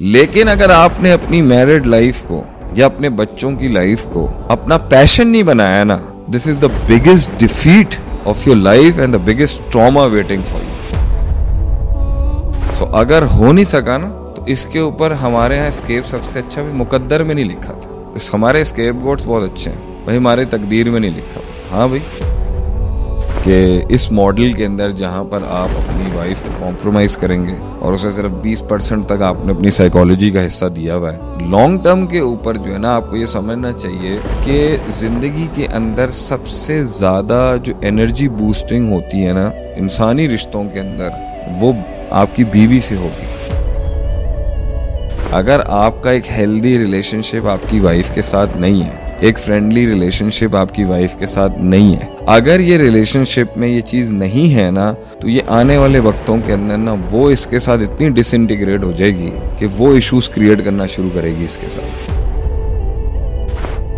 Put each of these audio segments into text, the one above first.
लेकिन अगर आपने अपनी मैरिड लाइफ को या अपने बच्चों की लाइफ को अपना पैशन नहीं बनाया ना this is the biggest defeat of your life and the biggest trauma waiting for you so अगर हो नहीं सका ना तो इसके ऊपर हमारे यहाँ स्केप सबसे अच्छा भी मुकद्दर में नहीं लिखा था इस हमारे स्केप गोड्स बहुत अच्छे हैं भाई हमारे तकदीर में नहीं लिखा हाँ भाई कि इस मॉडल के अंदर जहाँ पर आप अपनी वाइफ को कॉम्प्रोमाइज़ करेंगे और उसे सिर्फ 20 परसेंट तक आपने अपनी साइकोलॉजी का हिस्सा दिया हुआ है लॉन्ग टर्म के ऊपर जो है ना आपको ये समझना चाहिए कि ज़िंदगी के अंदर सबसे ज़्यादा जो एनर्जी बूस्टिंग होती है ना इंसानी रिश्तों के अंदर वो आपकी बीवी से होगी अगर आपका एक हेल्दी रिलेशनशिप आपकी वाइफ के साथ नहीं है एक फ्रेंडली रिलेशनशिप आपकी वाइफ के साथ नहीं है अगर ये रिलेशनशिप में ये चीज़ नहीं है ना तो ये आने वाले वक्तों के अंदर ना वो इसके साथ इतनी डिसइंटीग्रेट हो जाएगी कि वो इश्यूज क्रिएट करना शुरू करेगी इसके साथ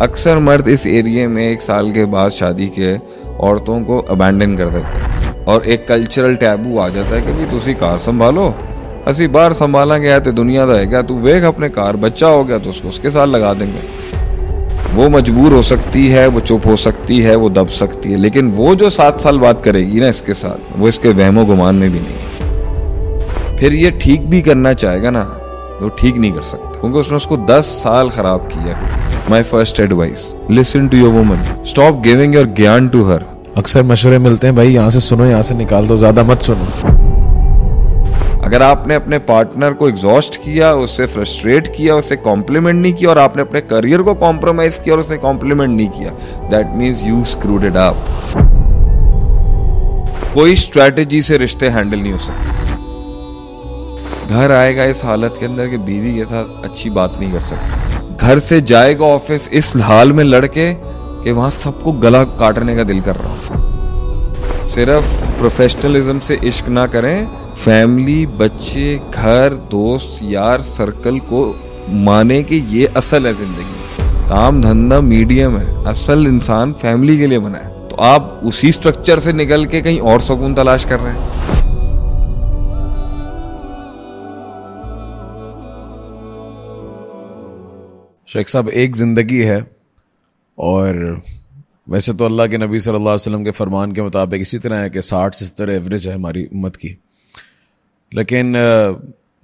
अक्सर मर्द इस एरिए में एक साल के बाद शादी के औरतों को अबैंडन कर देते हैं और एक कल्चरल टैबू आ जाता है कि भी तुसी कार संभालो असी बार संभाला गया तो दुनिया ਹੈਗਾ तू ਵੇਖ अपने कार बच्चा हो गया तो उसको उसके साथ लगा देंगे वो मजबूर हो सकती है वो चुप हो सकती है वो दब सकती है लेकिन वो जो सात साल बात करेगी ना इसके साथ वो इसके वहमो गुमान में भी नहीं फिर ये ठीक भी करना चाहेगा ना वो तो ठीक नहीं कर सकता क्योंकि उसने उसको दस साल खराब किया my first advice listen to your woman stop giving your ज्ञान टू हर अक्सर मशवरे मिलते हैं भाई यहाँ से सुनो यहाँ से निकाल दो ज्यादा मत सुनो अगर आपने अपने पार्टनर को एग्जॉस्ट किया उसे फ्रस्ट्रेट किया उसे कॉम्प्लीमेंट नहीं किया और आपने अपने करियर को कॉम्प्रोमाइज किया और उसे कॉम्प्लीमेंट नहीं किया that means you screwed up कोई स्ट्रेटेजी से रिश्ते हैंडल नहीं हो सकते घर आएगा इस हालत के अंदर कि बीवी के साथ अच्छी बात नहीं कर सकता घर से जाएगा ऑफिस इस हाल में लड़के कि वहां सबको गला काटने का दिल कर रहा हूं सिर्फ प्रोफेशनलिज्म से इश्क ना करें फैमिली बच्चे घर दोस्त यार सर्कल को माने कि ये असल है ज़िंदगी काम धंधा मीडियम है असल इंसान फैमिली के लिए बना है तो आप उसी स्ट्रक्चर से निकल के कहीं और सुकून तलाश कर रहे हैं शेख साहब एक ज़िंदगी है और वैसे तो अल्लाह के नबी सल्लल्लाहु अलैहि वसल्लम के फरमान के मुताबिक इसी तरह है कि साठ से सत्तर एवरेज है हमारी उम्मत की लेकिन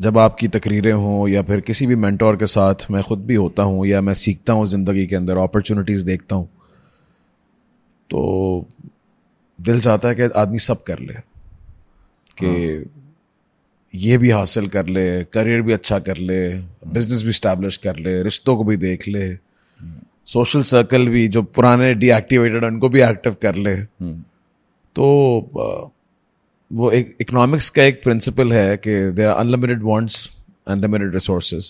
जब आपकी तकरीरें हों या फिर किसी भी मैंटोर के साथ मैं ख़ुद भी होता हूँ या मैं सीखता हूँ ज़िंदगी के अंदर अपॉर्चुनिटीज़ देखता हूँ तो दिल चाहता है कि आदमी सब कर ले कि हाँ। ये भी हासिल कर ले करियर भी अच्छा कर ले बिज़नेस भी इस्टेब्लिश कर ले रिश्तों को भी देख ले सोशल सर्कल भी जो पुराने डीएक्टिवेटेड उनको भी एक्टिव कर ले हम्म। तो वो एक इकोनॉमिक्स का एक प्रिंसिपल है कि there are unlimited wants unlimited resources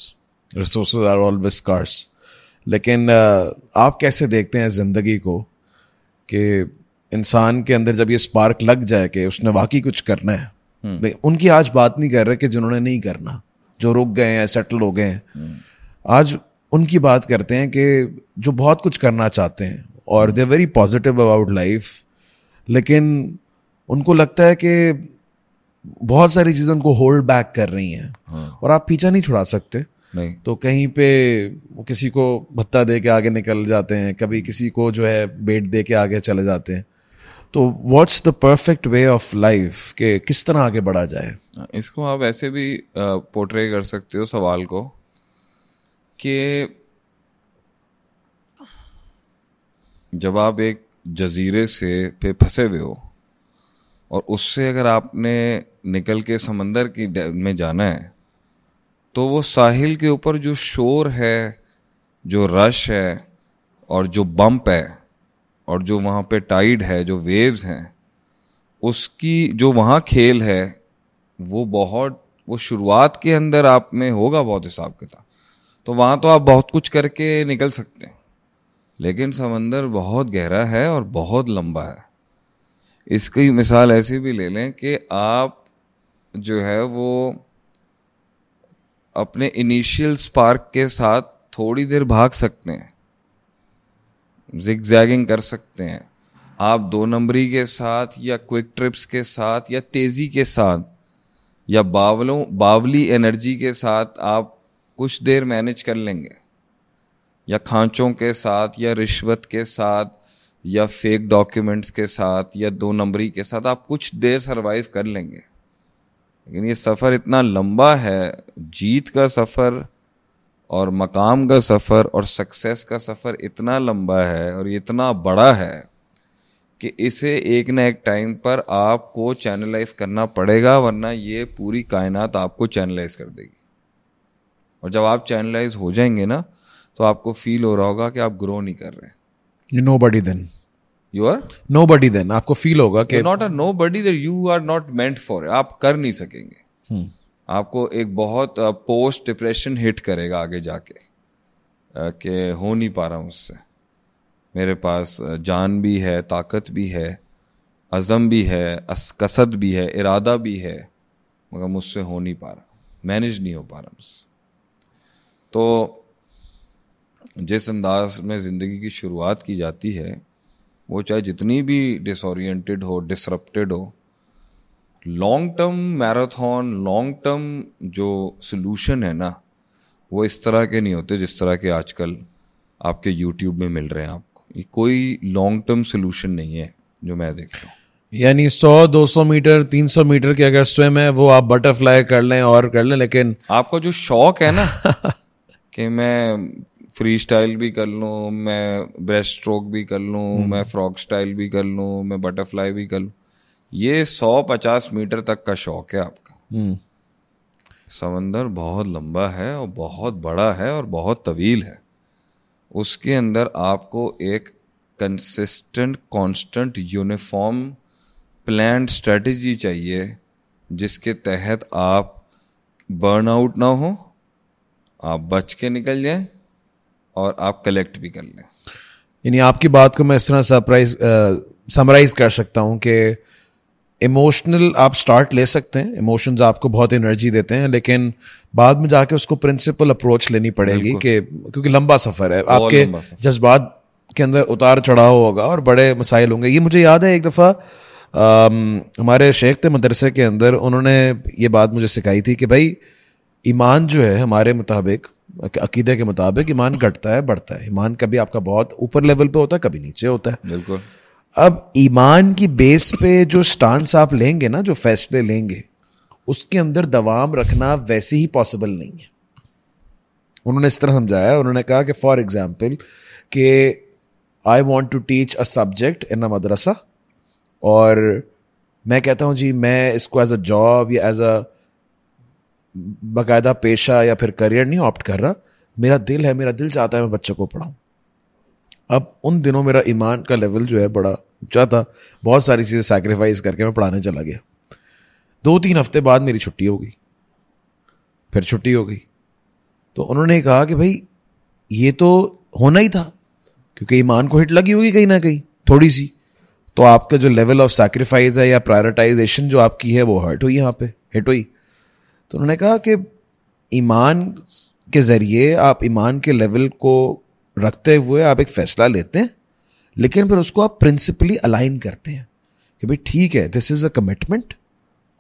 resource are always scarce लेकिन आप कैसे देखते हैं ज़िंदगी को कि इंसान के अंदर जब ये स्पार्क लग जाए कि उसने वाकई कुछ करना है हम्म। उनकी आज बात नहीं कर रहे कि जिन्होंने नहीं करना जो रुक गए हैं सेटल हो गए हैं हम्म। आज उनकी बात करते हैं कि जो बहुत कुछ करना चाहते हैं और they very positive about life लेकिन उनको लगता है कि बहुत सारी चीज़ें उनको होल्ड बैक कर रही हैं हाँ। और आप पीछा नहीं छुड़ा सकते नहीं तो कहीं पे वो किसी को भत्ता दे के आगे निकल जाते हैं कभी किसी को जो है बेट दे के आगे चले जाते हैं तो what's the perfect way of life के किस तरह आगे बढ़ा जाए हाँ, इसको आप ऐसे भी पोर्ट्रे कर सकते हो सवाल को कि जब आप एक जजीरे से पे फंसे हुए हो और उससे अगर आपने निकल के समंदर की में जाना है तो वो साहिल के ऊपर जो शोर है जो रश है और जो बम्प है और जो वहाँ पे टाइड है जो वेव्स हैं उसकी जो वहाँ खेल है वो बहुत वो शुरुआत के अंदर आप में होगा बहुत हिसाब किताब तो वहाँ तो आप बहुत कुछ करके निकल सकते हैं लेकिन समंदर बहुत गहरा है और बहुत लंबा है इसकी मिसाल ऐसी भी ले लें कि आप जो है वो अपने इनिशियल स्पार्क के साथ थोड़ी देर भाग सकते हैं जिग कर सकते हैं आप दो नंबरी के साथ या क्विक ट्रिप्स के साथ या तेज़ी के साथ या बावलों बावली एनर्जी के साथ आप कुछ देर मैनेज कर लेंगे या खांचों के साथ या रिश्वत के साथ या फेक डॉक्यूमेंट्स के साथ या दो नंबरी के साथ आप कुछ देर सरवाइव कर लेंगे लेकिन ये सफ़र इतना लंबा है जीत का सफ़र और मकाम का सफ़र और सक्सेस का सफ़र इतना लंबा है और इतना बड़ा है कि इसे एक ना एक टाइम पर आपको चैनलाइज करना पड़ेगा वरना ये पूरी कायनात आपको चैनलाइज कर देगी और जब आप चैनलाइज हो जाएंगे ना तो आपको फील हो रहा होगा कि आप ग्रो नहीं कर रहे you nobody then you are nobody then आपको फील होगा कि not are nobody there you are not meant for आप कर नहीं सकेंगे hmm. आपको एक बहुत पोस्ट uh, डिप्रेशन हिट करेगा आगे जाके uh, हो नहीं पा रहा हूँ उससे मेरे पास uh, जान भी है ताकत भी है अज़म भी है कसद भी है इरादा भी है मगर मुझसे हो नहीं पा रहा मैनेज नहीं हो पा रहा मुझसे तो जिस अंदाज में ज़िंदगी की शुरुआत की जाती है वो चाहे जितनी भी डिसोरिएंटेड हो डिसरप्टेड हो long term marathon long term जो सोल्यूशन है ना वो इस तरह के नहीं होते जिस तरह के आजकल आपके यूट्यूब में मिल रहे हैं आपको ये कोई लॉन्ग टर्म सोल्यूशन नहीं है जो मैं देखता हूँ यानी 100 200 मीटर 300 मीटर के अगर स्विम है वो आप बटरफ्लाई कर लें और कर लें लेकिन आपका जो शौक है ना कि मैं फ्री स्टाइल भी कर लूँ मैं ब्रेस्ट स्ट्रोक भी कर लूँ हम्म। मैं फ्रॉक स्टाइल भी कर लूँ मैं बटरफ्लाई भी कर लूँ ये सौ पचास मीटर तक का शौक है आपका हम्म। समंदर बहुत लंबा है और बहुत बड़ा है और बहुत तवील है उसके अंदर आपको एक consistent constant uniform plan strategy चाहिए जिसके तहत आप बर्नआउट ना हो आप बच के निकल जाएं और आप कलेक्ट भी कर लें यानी आपकी बात को मैं इस तरह सरप्राइज समराइज कर सकता हूँ कि इमोशनल आप स्टार्ट ले सकते हैं इमोशंस आपको बहुत एनर्जी देते हैं लेकिन बाद में जाके उसको प्रिंसिपल अप्रोच लेनी पड़ेगी कि क्योंकि लंबा सफ़र है आपके जज्बात के अंदर उतार चढ़ाव होगा और बड़े मसाइल होंगे ये मुझे याद है एक दफ़ा हमारे शेख थे मदरसे के अंदर उन्होंने ये बात मुझे सिखाई थी कि भाई ईमान जो है हमारे मुताबिक अकीदे के मुताबिक ईमान घटता है बढ़ता है ईमान कभी आपका बहुत ऊपर लेवल पे होता है कभी नीचे होता है बिल्कुल अब ईमान की बेस पे जो स्टांस आप लेंगे ना जो फैसले लेंगे उसके अंदर दवाम रखना वैसे ही पॉसिबल नहीं है उन्होंने इस तरह समझाया उन्होंने कहा कि फॉर एग्जाम्पल कि I want to teach a subject in a madrasa और मैं कहता हूँ जी मैं इसको एज अ जॉब या एज अ बाकायदा पेशा या फिर करियर नहीं ऑप्ट कर रहा मेरा दिल है मेरा दिल चाहता है मैं बच्चों को पढ़ाऊँ अब उन दिनों मेरा ईमान का लेवल जो है बड़ा ऊँचा था बहुत सारी चीज़ें सेक्रीफाइस करके मैं पढ़ाने चला गया दो तीन हफ्ते बाद मेरी छुट्टी हो गई फिर छुट्टी हो गई तो उन्होंने कहा कि भाई ये तो होना ही था क्योंकि ईमान को हिट लगी होगी कहीं ना कहीं थोड़ी सी तो आपका जो लेवल ऑफ सेक्रीफाइस है या प्रायोरिटाइजेशन जो आपकी है वो हर्ट हुई यहाँ पे हिट हुई तो उन्होंने कहा कि ईमान के ज़रिए आप ईमान के लेवल को रखते हुए आप एक फ़ैसला लेते हैं लेकिन फिर उसको आप प्रिंसिपली अलाइन करते हैं कि भाई ठीक है दिस इज़ अ कमिटमेंट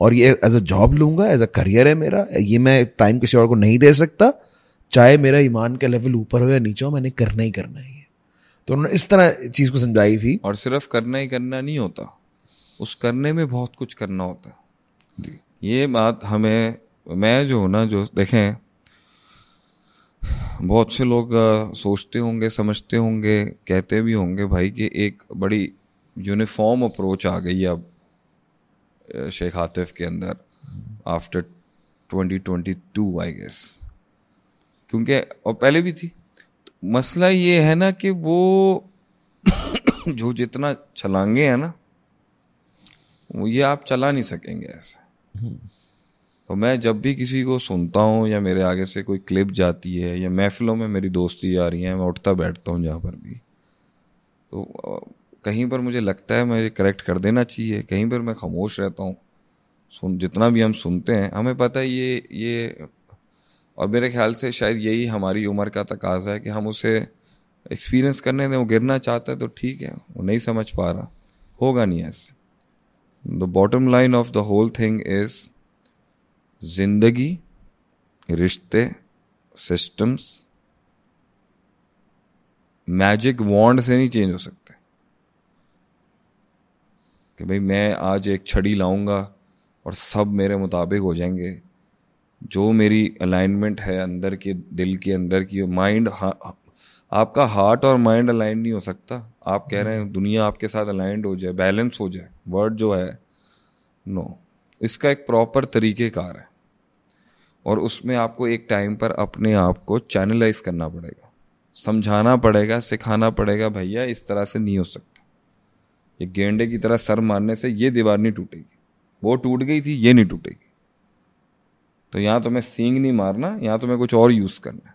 और ये एज अ जॉब लूंगा एज अ करियर है मेरा ये मैं टाइम किसी और को नहीं दे सकता चाहे मेरा ईमान का लेवल ऊपर हो या नीचे हो मैंने करना ही करना है तो उन्होंने इस तरह चीज़ को समझाई थी और सिर्फ करना ही करना नहीं होता उस करने में बहुत कुछ करना होता है ये बात हमें मैं जो हूँ ना जो देखें बहुत से लोग सोचते होंगे समझते होंगे कहते भी होंगे भाई कि एक बड़ी यूनिफॉर्म अप्रोच आ गई है अब शेख हातिफ के अंदर after twenty twenty two I guess क्योंकि और पहले भी थी मसला ये है ना कि वो जो जितना छलांगे हैं ना वो ये आप चला नहीं सकेंगे ऐसे हम्म। तो मैं जब भी किसी को सुनता हूँ या मेरे आगे से कोई क्लिप जाती है या महफिलों में मेरी दोस्ती आ रही है मैं उठता बैठता हूँ जहाँ पर भी तो कहीं पर मुझे लगता है मुझे करेक्ट कर देना चाहिए कहीं पर मैं खामोश रहता हूँ सुन जितना भी हम सुनते हैं हमें पता है ये ये और मेरे ख्याल से शायद यही हमारी उम्र का तकाजा है कि हम उसे एक्सपीरियंस करने दें वो गिरना चाहता है तो ठीक है वो नहीं समझ पा रहा होगा नहीं ऐसे the bottom line of the whole thing is जिंदगी रिश्ते सिस्टम्स मैजिक वॉन्ड से नहीं चेंज हो सकते कि भाई मैं आज एक छड़ी लाऊंगा और सब मेरे मुताबिक हो जाएंगे जो मेरी अलाइनमेंट है अंदर के दिल के अंदर की माइंड आपका हार्ट और माइंड अलाइन नहीं हो सकता आप कह रहे हैं दुनिया आपके साथ अलाइंड हो जाए बैलेंस हो जाए वर्ड जो है नो इसका एक प्रॉपर तरीक़ेकार है और उसमें आपको एक टाइम पर अपने आप को चैनलाइज करना पड़ेगा समझाना पड़ेगा सिखाना पड़ेगा भैया इस तरह से नहीं हो सकता ये गेंडे की तरह सर मारने से ये दीवार नहीं टूटेगी वो टूट गई थी ये नहीं टूटेगी तो यहाँ तुम्हें सींग नहीं मारना यहाँ तुम्हें कुछ और यूज़ करना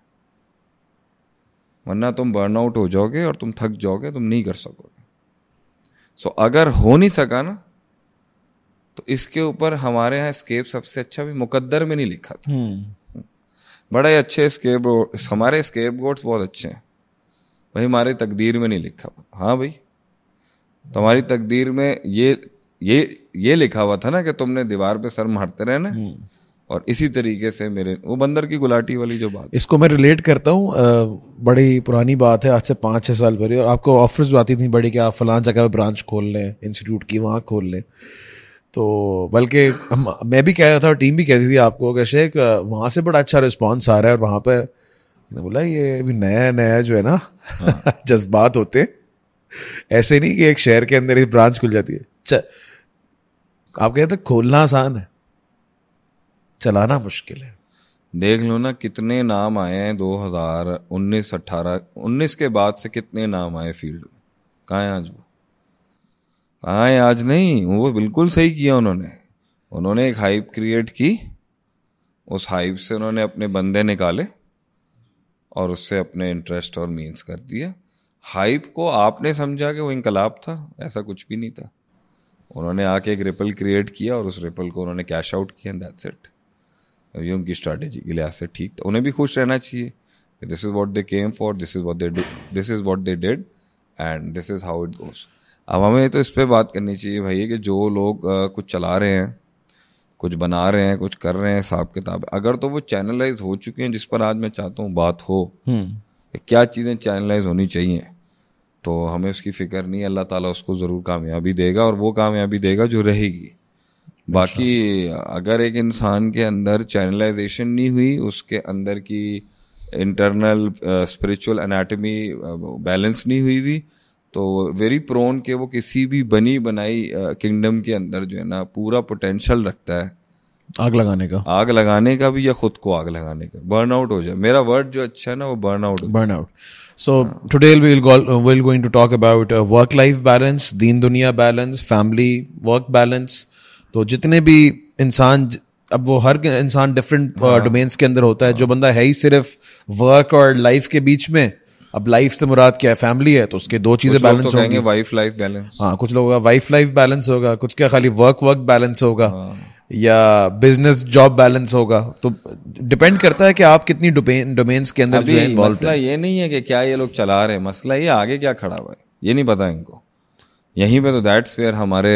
वरना तुम बर्नआउट हो जाओगे और तुम थक जाओगे तुम नहीं कर सकोगे सो so, अगर हो नहीं सका ना तो इसके ऊपर हमारे यहाँ स्केप सबसे अच्छा भी मुकद्दर में नहीं लिखा था हम्म। बड़े अच्छे स्केप हमारे स्केप गोड्स बहुत अच्छे हैं भाई हमारे तकदीर में नहीं लिखा हुआ हाँ भाई तुम्हारी तकदीर में ये ये ये लिखा हुआ था ना कि तुमने दीवार पे सर मारते रहे हम्म। और इसी तरीके से मेरे वो बंदर की गुलाटी वाली जो बात इसको मैं रिलेट करता हूँ बड़ी पुरानी बात है आज से पाँच छः साल पहले और आपको ऑफर्स आती थी बड़ी कि आप फलान जगह पर ब्रांच खोल लें इंस्टीट्यूट की वहाँ खोल लें तो बल्कि मैं भी कह रहा था और टीम भी कहती थी आपको कि शेख वहाँ से बड़ा अच्छा रिस्पांस आ रहा है और वहाँ पर मैंने बोला ये अभी नया नया जो है ना हाँ। जज्बात होते ऐसे नहीं कि एक शहर के अंदर ही ब्रांच खुल जाती है च आप कहते खोलना आसान है चलाना मुश्किल है देख लो ना कितने नाम आए हैं दो हजार उन्नीस अट्ठारह उन्नीस के बाद से कितने नाम आए फील्ड में कहाँ हैं आज वो आए आज नहीं वो बिल्कुल सही किया उन्होंने उन्होंने एक हाइप क्रिएट की उस हाइप से उन्होंने अपने बंदे निकाले और उससे अपने इंटरेस्ट और मीन्स कर दिया हाइप को आपने समझा कि वो इनकलाब था ऐसा कुछ भी नहीं था उन्होंने आके एक रिपल क्रिएट किया और उस रिपल को उन्होंने कैश आउट किया एंड दैट्स इट अभी उनकी स्ट्रैटेजी के लिहाज से ठीक था उन्हें भी खुश रहना चाहिए this is what they came for this is what they this is what they did and this is how it goes अब हमें तो इस पर बात करनी चाहिए भाई कि जो लोग कुछ चला रहे हैं कुछ बना रहे हैं कुछ कर रहे हैं हिसाब किताब अगर तो वो चैनलाइज हो चुके हैं जिस पर आज मैं चाहता हूँ बात हो हम्म। क्या चीज़ें चैनलाइज होनी चाहिए तो हमें उसकी फिक्र नहीं अल्लाह ताला उसको ज़रूर कामयाबी देगा और वो कामयाबी देगा जो रहेगी अच्छा। बाकी अगर एक इंसान के अंदर चैनलाइजेशन नहीं हुई उसके अंदर की इंटरनल स्पिरिचुअल अनाटमी बैलेंस नहीं हुई भी तो वेरी प्रोन के वो किसी भी बनी बनाई किंगडम के अंदर जो है ना पूरा पोटेंशियल रखता है आग लगाने का आग लगाने का भी या खुद को आग लगाने का बर्न आउट हो जाए मेरा वर्ड जो अच्छा है ना वो burn out burn out so today will will going to talk about work life balance दीन दुनिया बैलेंस फैमिली वर्क बैलेंस तो जितने भी इंसान अब वो हर इंसान डिफरेंट डोमेन्स uh, हाँ। के अंदर होता है जो हाँ। बंदा है ही सिर्फ वर्क और लाइफ के बीच में अब लाइफ से मुराद क्या है फैमिली है तो उसके दो चीजें बैलेंस होंगे वाइफ लाइफ बैलेंस हाँ कुछ लोग होगा वाइफ लाइफ बैलेंस होगा कुछ क्या खाली वर्क वर्क बैलेंस होगा हाँ। या बिजनेस जॉब बैलेंस होगा तो डिपेंड करता है कि आप कितनी डोमेन्स के अंदर जो है मसला ये नहीं है कि क्या ये लोग चला रहे हैं मसला ये आगे क्या खड़ा हुआ है ये नहीं पता इनको यहीं पे तो दैट्स वेयर हमारे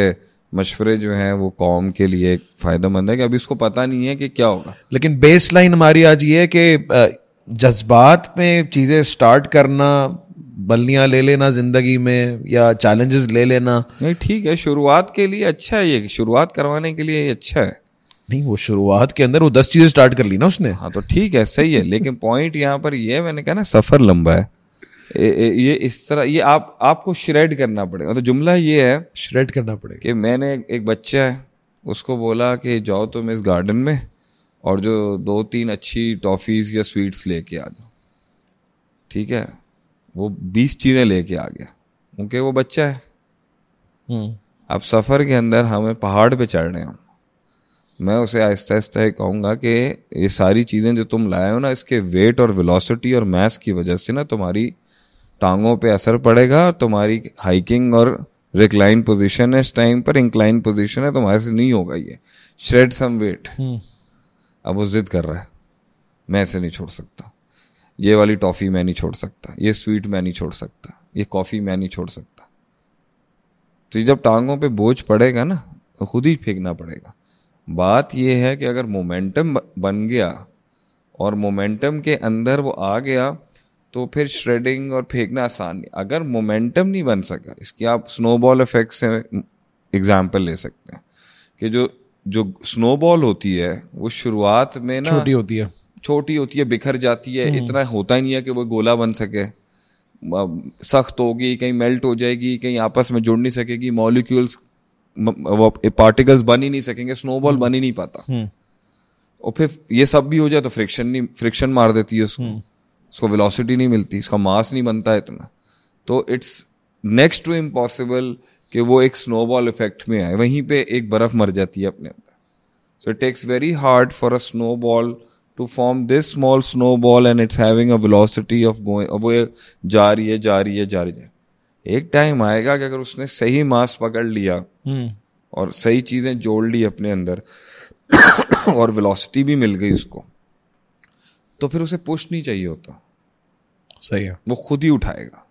मशवरे जो हैं वो कॉम के लिए फायदेमंद है कि अभी इसको पता नहीं है कि क्या होगा लेकिन बेस लाइन हमारी आज ये है कि जज्बात में चीज़ें स्टार्ट करना बल्लियाँ ले लेना ज़िंदगी में या चैलेंजेस ले लेना नहीं ठीक है शुरुआत के लिए अच्छा है ये शुरुआत करवाने के लिए ये अच्छा है नहीं वो शुरुआत के अंदर वो दस चीज़ें स्टार्ट कर ली ना उसने हाँ तो ठीक है सही है लेकिन पॉइंट यहाँ पर ये मैंने कहा ना सफ़र लंबा है ए, ए, ये इस तरह ये आप आपको श्रेड करना पड़ेगा तो जुमला ये है श्रेड करना पड़ेगा कि मैंने एक बच्चा है उसको बोला कि जाओ तुम इस गार्डन में और जो दो तीन अच्छी टॉफ़ीज़ या स्वीट्स लेके आ जाओ ठीक है वो बीस चीज़ें लेके आ गया क्योंकि वो बच्चा है हम्म। अब सफ़र के अंदर हमें पहाड़ पे चढ़ने हैं मैं उसे आहिस्ता आहिस्ता कहूँगा कि ये सारी चीज़ें जो तुम लाए हो ना इसके वेट और वेलोसिटी और मैथ की वजह से ना तुम्हारी टांगों पे असर पड़ेगा और तुम्हारी हाइकिंग और रिक्लाइन पोजीशन है इस टाइम पर इंक्लाइन पोजीशन है तुम्हारे से नहीं होगा ये श्रेड सम वेट अब वो जिद कर रहा है मैं ऐसे नहीं छोड़ सकता ये वाली टॉफ़ी मैं नहीं छोड़ सकता ये स्वीट मैं नहीं छोड़ सकता ये कॉफ़ी मैं नहीं छोड़ सकता तो जब टांगों पे बोझ पड़ेगा ना तो खुद ही फेंकना पड़ेगा बात यह है कि अगर मोमेंटम बन गया और मोमेंटम के अंदर वो आ गया तो फिर श्रेडिंग और फेंकना आसान नहीं अगर मोमेंटम नहीं बन सका इसकी आप स्नोबॉल इफेक्ट से एग्जाम्पल ले सकते हैं कि जो जो स्नोबॉल होती है वो शुरुआत में ना छोटी होती है छोटी होती है बिखर जाती है हम्म। इतना होता ही नहीं है कि वो गोला बन सके सख्त होगी कहीं मेल्ट हो जाएगी कहीं आपस में जुड़ नहीं सकेगी मॉलिक्यूल्स पार्टिकल्स बन ही नहीं सकेंगे स्नोबॉल हम्म। बन ही नहीं पाता हम्म। और फिर ये सब भी हो जाए तो फ्रिक्शन नहीं फ्रिक्शन मार देती है उसको उसको वेलोसिटी नहीं मिलती उसका मास नहीं बनता इतना तो इट्स नेक्स्ट टू इम्पॉसिबल कि वो एक स्नोबॉल इफेक्ट में आए वहीं पे एक बर्फ़ मर जाती है अपने अंदर so it takes very hard for a snowball to form this small snowball and it's having a velocity of going अब वो जा रही है जा रही है जा रही है एक टाइम आएगा कि अगर उसने सही मास पकड़ लिया hmm. और सही चीज़ें जोड़ ली अपने अंदर और वेलोसिटी भी मिल गई उसको तो फिर उसे पुश नहीं चाहिए होता सही है वो खुद ही उठाएगा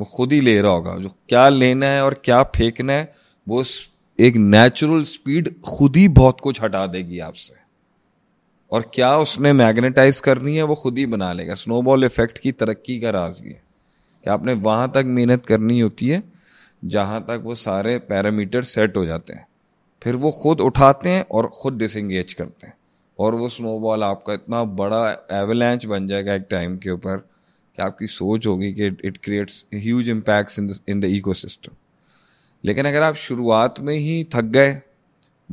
वो खुद ही ले रहा होगा जो क्या लेना है और क्या फेंकना है वो एक नेचुरल स्पीड खुद ही बहुत कुछ हटा देगी आपसे और क्या उसने मैग्नेटाइज करनी है वो खुद ही बना लेगा स्नोबॉल इफेक्ट की तरक्की का राज ये कि आपने वहां तक मेहनत करनी होती है जहां तक वो सारे पैरामीटर सेट हो जाते हैं फिर वो खुद उठाते हैं और खुद डिसंगेज करते हैं और वो स्नोबॉल आपका इतना बड़ा एवलेंच बन जाएगा एक टाइम के ऊपर कि आपकी सोच होगी कि it creates huge impacts in in the eco लेकिन अगर आप शुरुआत में ही थक गए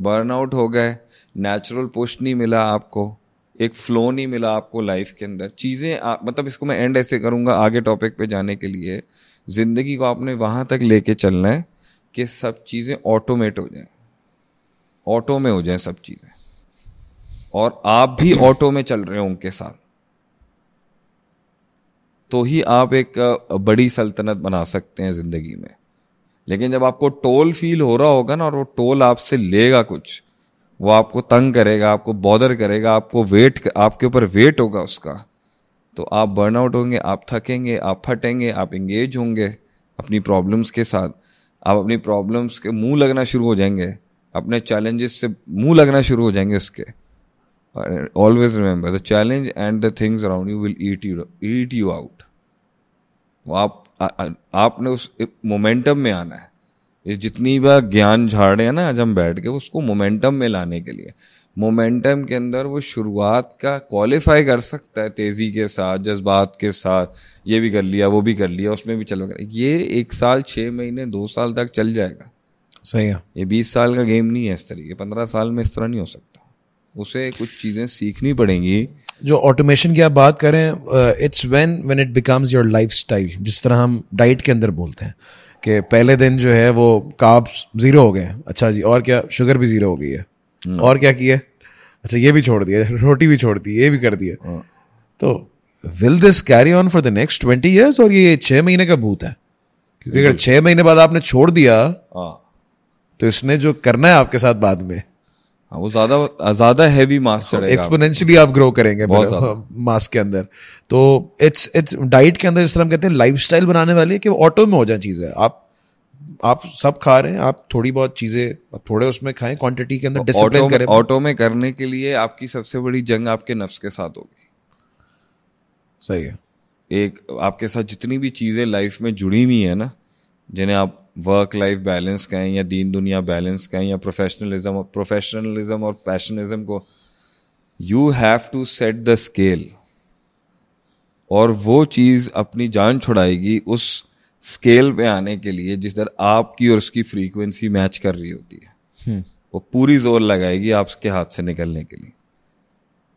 बर्नआउट हो गए नेचुरल पुश नहीं मिला आपको एक फ्लो नहीं मिला आपको लाइफ के अंदर चीज़ें मतलब इसको मैं एंड ऐसे करूँगा आगे टॉपिक पे जाने के लिए ज़िंदगी को आपने वहाँ तक लेके चलना है कि सब चीज़ें ऑटोमेट हो जाएं ऑटो में हो जाएं सब चीज़ें और आप भी ऑटो में चल रहे हो उनके साथ तो ही आप एक बड़ी सल्तनत बना सकते हैं ज़िंदगी में लेकिन जब आपको टोल फील हो रहा होगा ना और वो टोल आपसे लेगा कुछ वो आपको तंग करेगा आपको बॉदर करेगा आपको वेट आपके ऊपर वेट होगा उसका तो आप बर्नआउट होंगे आप थकेंगे आप फटेंगे आप इंगेज होंगे अपनी प्रॉब्लम्स के साथ आप अपनी प्रॉब्लम्स के मुंह लगना शुरू हो जाएंगे अपने चैलेंजेस से मुंह लगना शुरू हो जाएंगे उसके always remember the challenge and the things around you will eat you eat you out वो आप आपने उस मोमेंटम में आना है ये जितनी बार ज्ञान झाड़े हैं ना आज हम बैठ के उसको मोमेंटम में लाने के लिए मोमेंटम के अंदर वो शुरुआत का क्वालिफाई कर सकता है तेज़ी के साथ जज्बात के साथ ये भी कर लिया वो भी कर लिया उसमें भी चलो ये एक साल छः महीने दो साल तक चल जाएगा सही है ये बीस साल का गेम नहीं है इस तरीके पंद्रह साल में इस तरह नहीं हो सकता उसे कुछ चीज़ें सीखनी पड़ेंगी जो ऑटोमेशन की आप बात करें it's when when it becomes your lifestyle जिस तरह हम डाइट के अंदर बोलते हैं कि पहले दिन जो है वो काब्स ज़ीरो हो गए अच्छा जी और क्या शुगर भी ज़ीरो हो गई है hmm. और क्या किया अच्छा ये भी छोड़ दिया रोटी भी छोड़ दी ये भी कर दिया hmm. तो will this carry on for the next twenty years और ये छः महीने का भूत है क्योंकि अगर छः महीने बाद आपने छोड़ दिया hmm. तो इसने जो करना है आपके साथ बाद में हाँ, वो ज्यादा ज्यादा हैवी मास चढ़ेगा एक्सपोनेंशियली आप ग्रो करेंगे बहुत मास के अंदर तो इट्स इट्स डाइट के अंदर इस तरह हम कहते हैं लाइफस्टाइल बनाने वाली है कि ऑटो में हो जाए चीज़ है आप आप सब खा रहे हैं आप थोड़ी बहुत चीज़ें थोड़े उसमें खाएं क्वांटिटी के अंदर डिसिप्लिन तो करें ऑटो में करने के लिए आपकी सबसे बड़ी जंग आपके नफ्स के साथ होगी सही है एक आपके साथ जितनी भी चीज़ें लाइफ में जुड़ी हुई है ना जिन्हें आप वर्क लाइफ बैलेंस कहें या दीन दुनिया बैलेंस कहें या प्रोफेशनलिज्म प्रोफेशनलिज्म और पैशनिज्म को you have to set the scale और वो चीज़ अपनी जान छुड़ाएगी उस स्केल पे आने के लिए जिस दर आपकी और उसकी फ्रीक्वेंसी मैच कर रही होती है hmm. वो पूरी जोर लगाएगी आपके हाथ से निकलने के लिए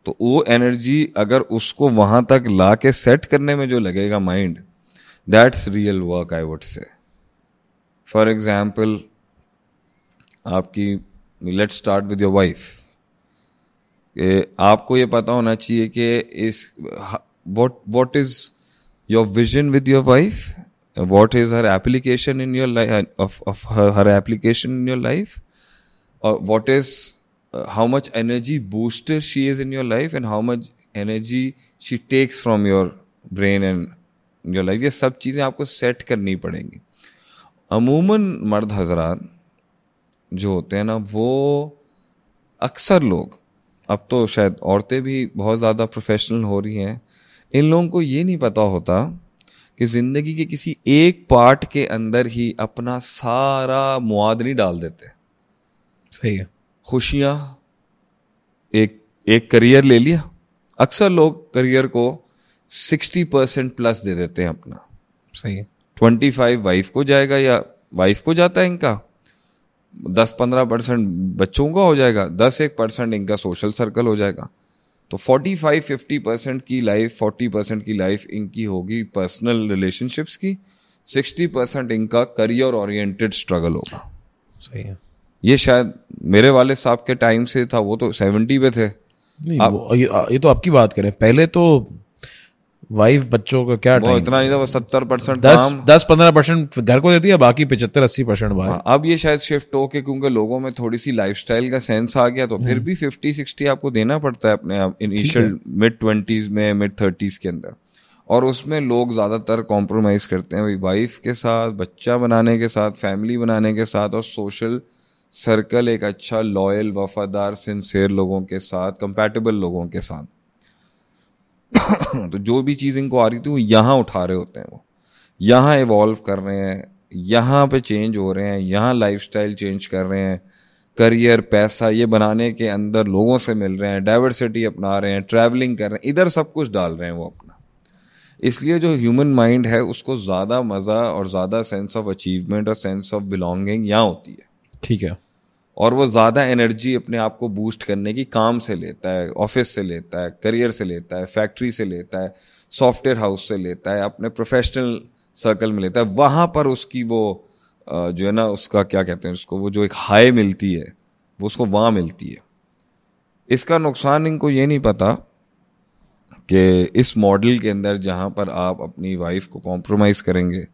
तो वो एनर्जी अगर उसको वहां तक ला के सेट करने में जो लगेगा mind that's real work I would say for example आपकी let start with your wife आपको ये पता होना चाहिए कि इस what what is your vision with your wife what is her application in your life her application in your life और what is how much energy booster she is in your life and how much energy she takes from your brain and your life ये सब चीज़ें आपको set करनी पड़ेंगी अमूमन मर्द हजरात जो होते हैं ना वो अक्सर लोग अब तो शायद औरतें भी बहुत ज़्यादा प्रोफेशनल हो रही हैं इन लोगों को ये नहीं पता होता कि ज़िंदगी के किसी एक पार्ट के अंदर ही अपना सारा मुआदनी डाल देते सही है खुशियाँ एक एक करियर ले लिया अक्सर लोग करियर को सिक्सटी परसेंट प्लस दे देते हैं अपना सही है ट्वेंटी फाइव वाइफ को जाएगा या वाइफ को जाता है इनका दस पंद्रह परसेंट बच्चों का हो जाएगा दस एक परसेंट इनका सोशल सर्कल हो जाएगा तो फोर्टी फाइव फिफ्टी परसेंट की लाइफ फोर्टी परसेंट की लाइफ इनकी होगी पर्सनल रिलेशनशिप्स की सिक्सटी परसेंट इनका करियर ओरिएंटेड स्ट्रगल होगा सही है ये शायद मेरे वाले साहब के टाइम से था वो तो सेवेंटी पे थे नहीं, आप, ये, ये तो आपकी बात करें पहले तो वाइफ बच्चों का क्या वो इतना नहीं था वो सत्तर परसेंट दस दस पंद्रह परसेंट घर को देती है बाकी पिछहत्तर अस्सी परसेंट बाहर हाँ, अब ये शायद शिफ्ट हो के क्योंकि लोगों में थोड़ी सी लाइफ का सेंस आ गया तो फिर हम्म। भी फिफ्टी सिक्सटी आपको देना पड़ता है अपने आप इनिशियल मिड ट्वेंटीज में मिड थर्टीज के अंदर और उसमें लोग ज़्यादातर कॉम्प्रोमाइज़ करते हैं भाई वाइफ के साथ बच्चा बनाने के साथ फैमिली बनाने के साथ और सोशल सर्कल एक अच्छा लॉयल वफादार सिंसेर लोगों के साथ कंपैटिबल लोगों के साथ तो जो भी चीज़ इनको आ रही थी वो यहाँ उठा रहे होते हैं वो यहाँ इवॉल्व कर रहे हैं यहाँ पे चेंज हो रहे हैं यहाँ लाइफ चेंज कर रहे हैं करियर पैसा ये बनाने के अंदर लोगों से मिल रहे हैं डाइवर्सिटी अपना रहे हैं ट्रैवलिंग कर रहे हैं इधर सब कुछ डाल रहे हैं वो अपना इसलिए जो ह्यूमन माइंड है उसको ज़्यादा मज़ा और ज़्यादा सेंस ऑफ अचीवमेंट और सेंस ऑफ बिलोंगिंग यहाँ होती है ठीक है और वो ज़्यादा एनर्जी अपने आप को बूस्ट करने की काम से लेता है ऑफिस से लेता है करियर से लेता है फैक्ट्री से लेता है सॉफ्टवेयर हाउस से लेता है अपने प्रोफेशनल सर्कल में लेता है वहाँ पर उसकी वो जो है ना उसका क्या कहते हैं उसको वो जो एक हाई मिलती है वो उसको वहाँ मिलती है इसका नुकसान इनको ये नहीं पता कि इस मॉडल के अंदर जहाँ पर आप अपनी वाइफ को कॉम्प्रोमाइज़ करेंगे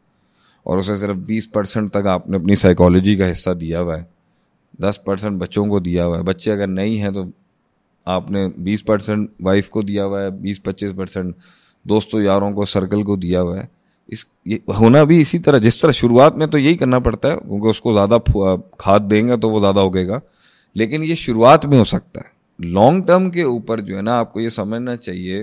और उसे सिर्फ 20 परसेंट तक आपने अपनी साइकोलॉजी का हिस्सा दिया हुआ है दस परसेंट बच्चों को दिया हुआ है बच्चे अगर नहीं हैं तो आपने बीस परसेंट वाइफ को दिया हुआ है बीस पच्चीस परसेंट दोस्तों यारों को सर्कल को दिया हुआ है इस ये होना भी इसी तरह जिस तरह शुरुआत में तो यही करना पड़ता है क्योंकि उसको ज़्यादा खाद देंगे तो वो ज़्यादा उगेगा लेकिन ये शुरुआत में हो सकता है लॉन्ग टर्म के ऊपर जो है ना आपको ये समझना चाहिए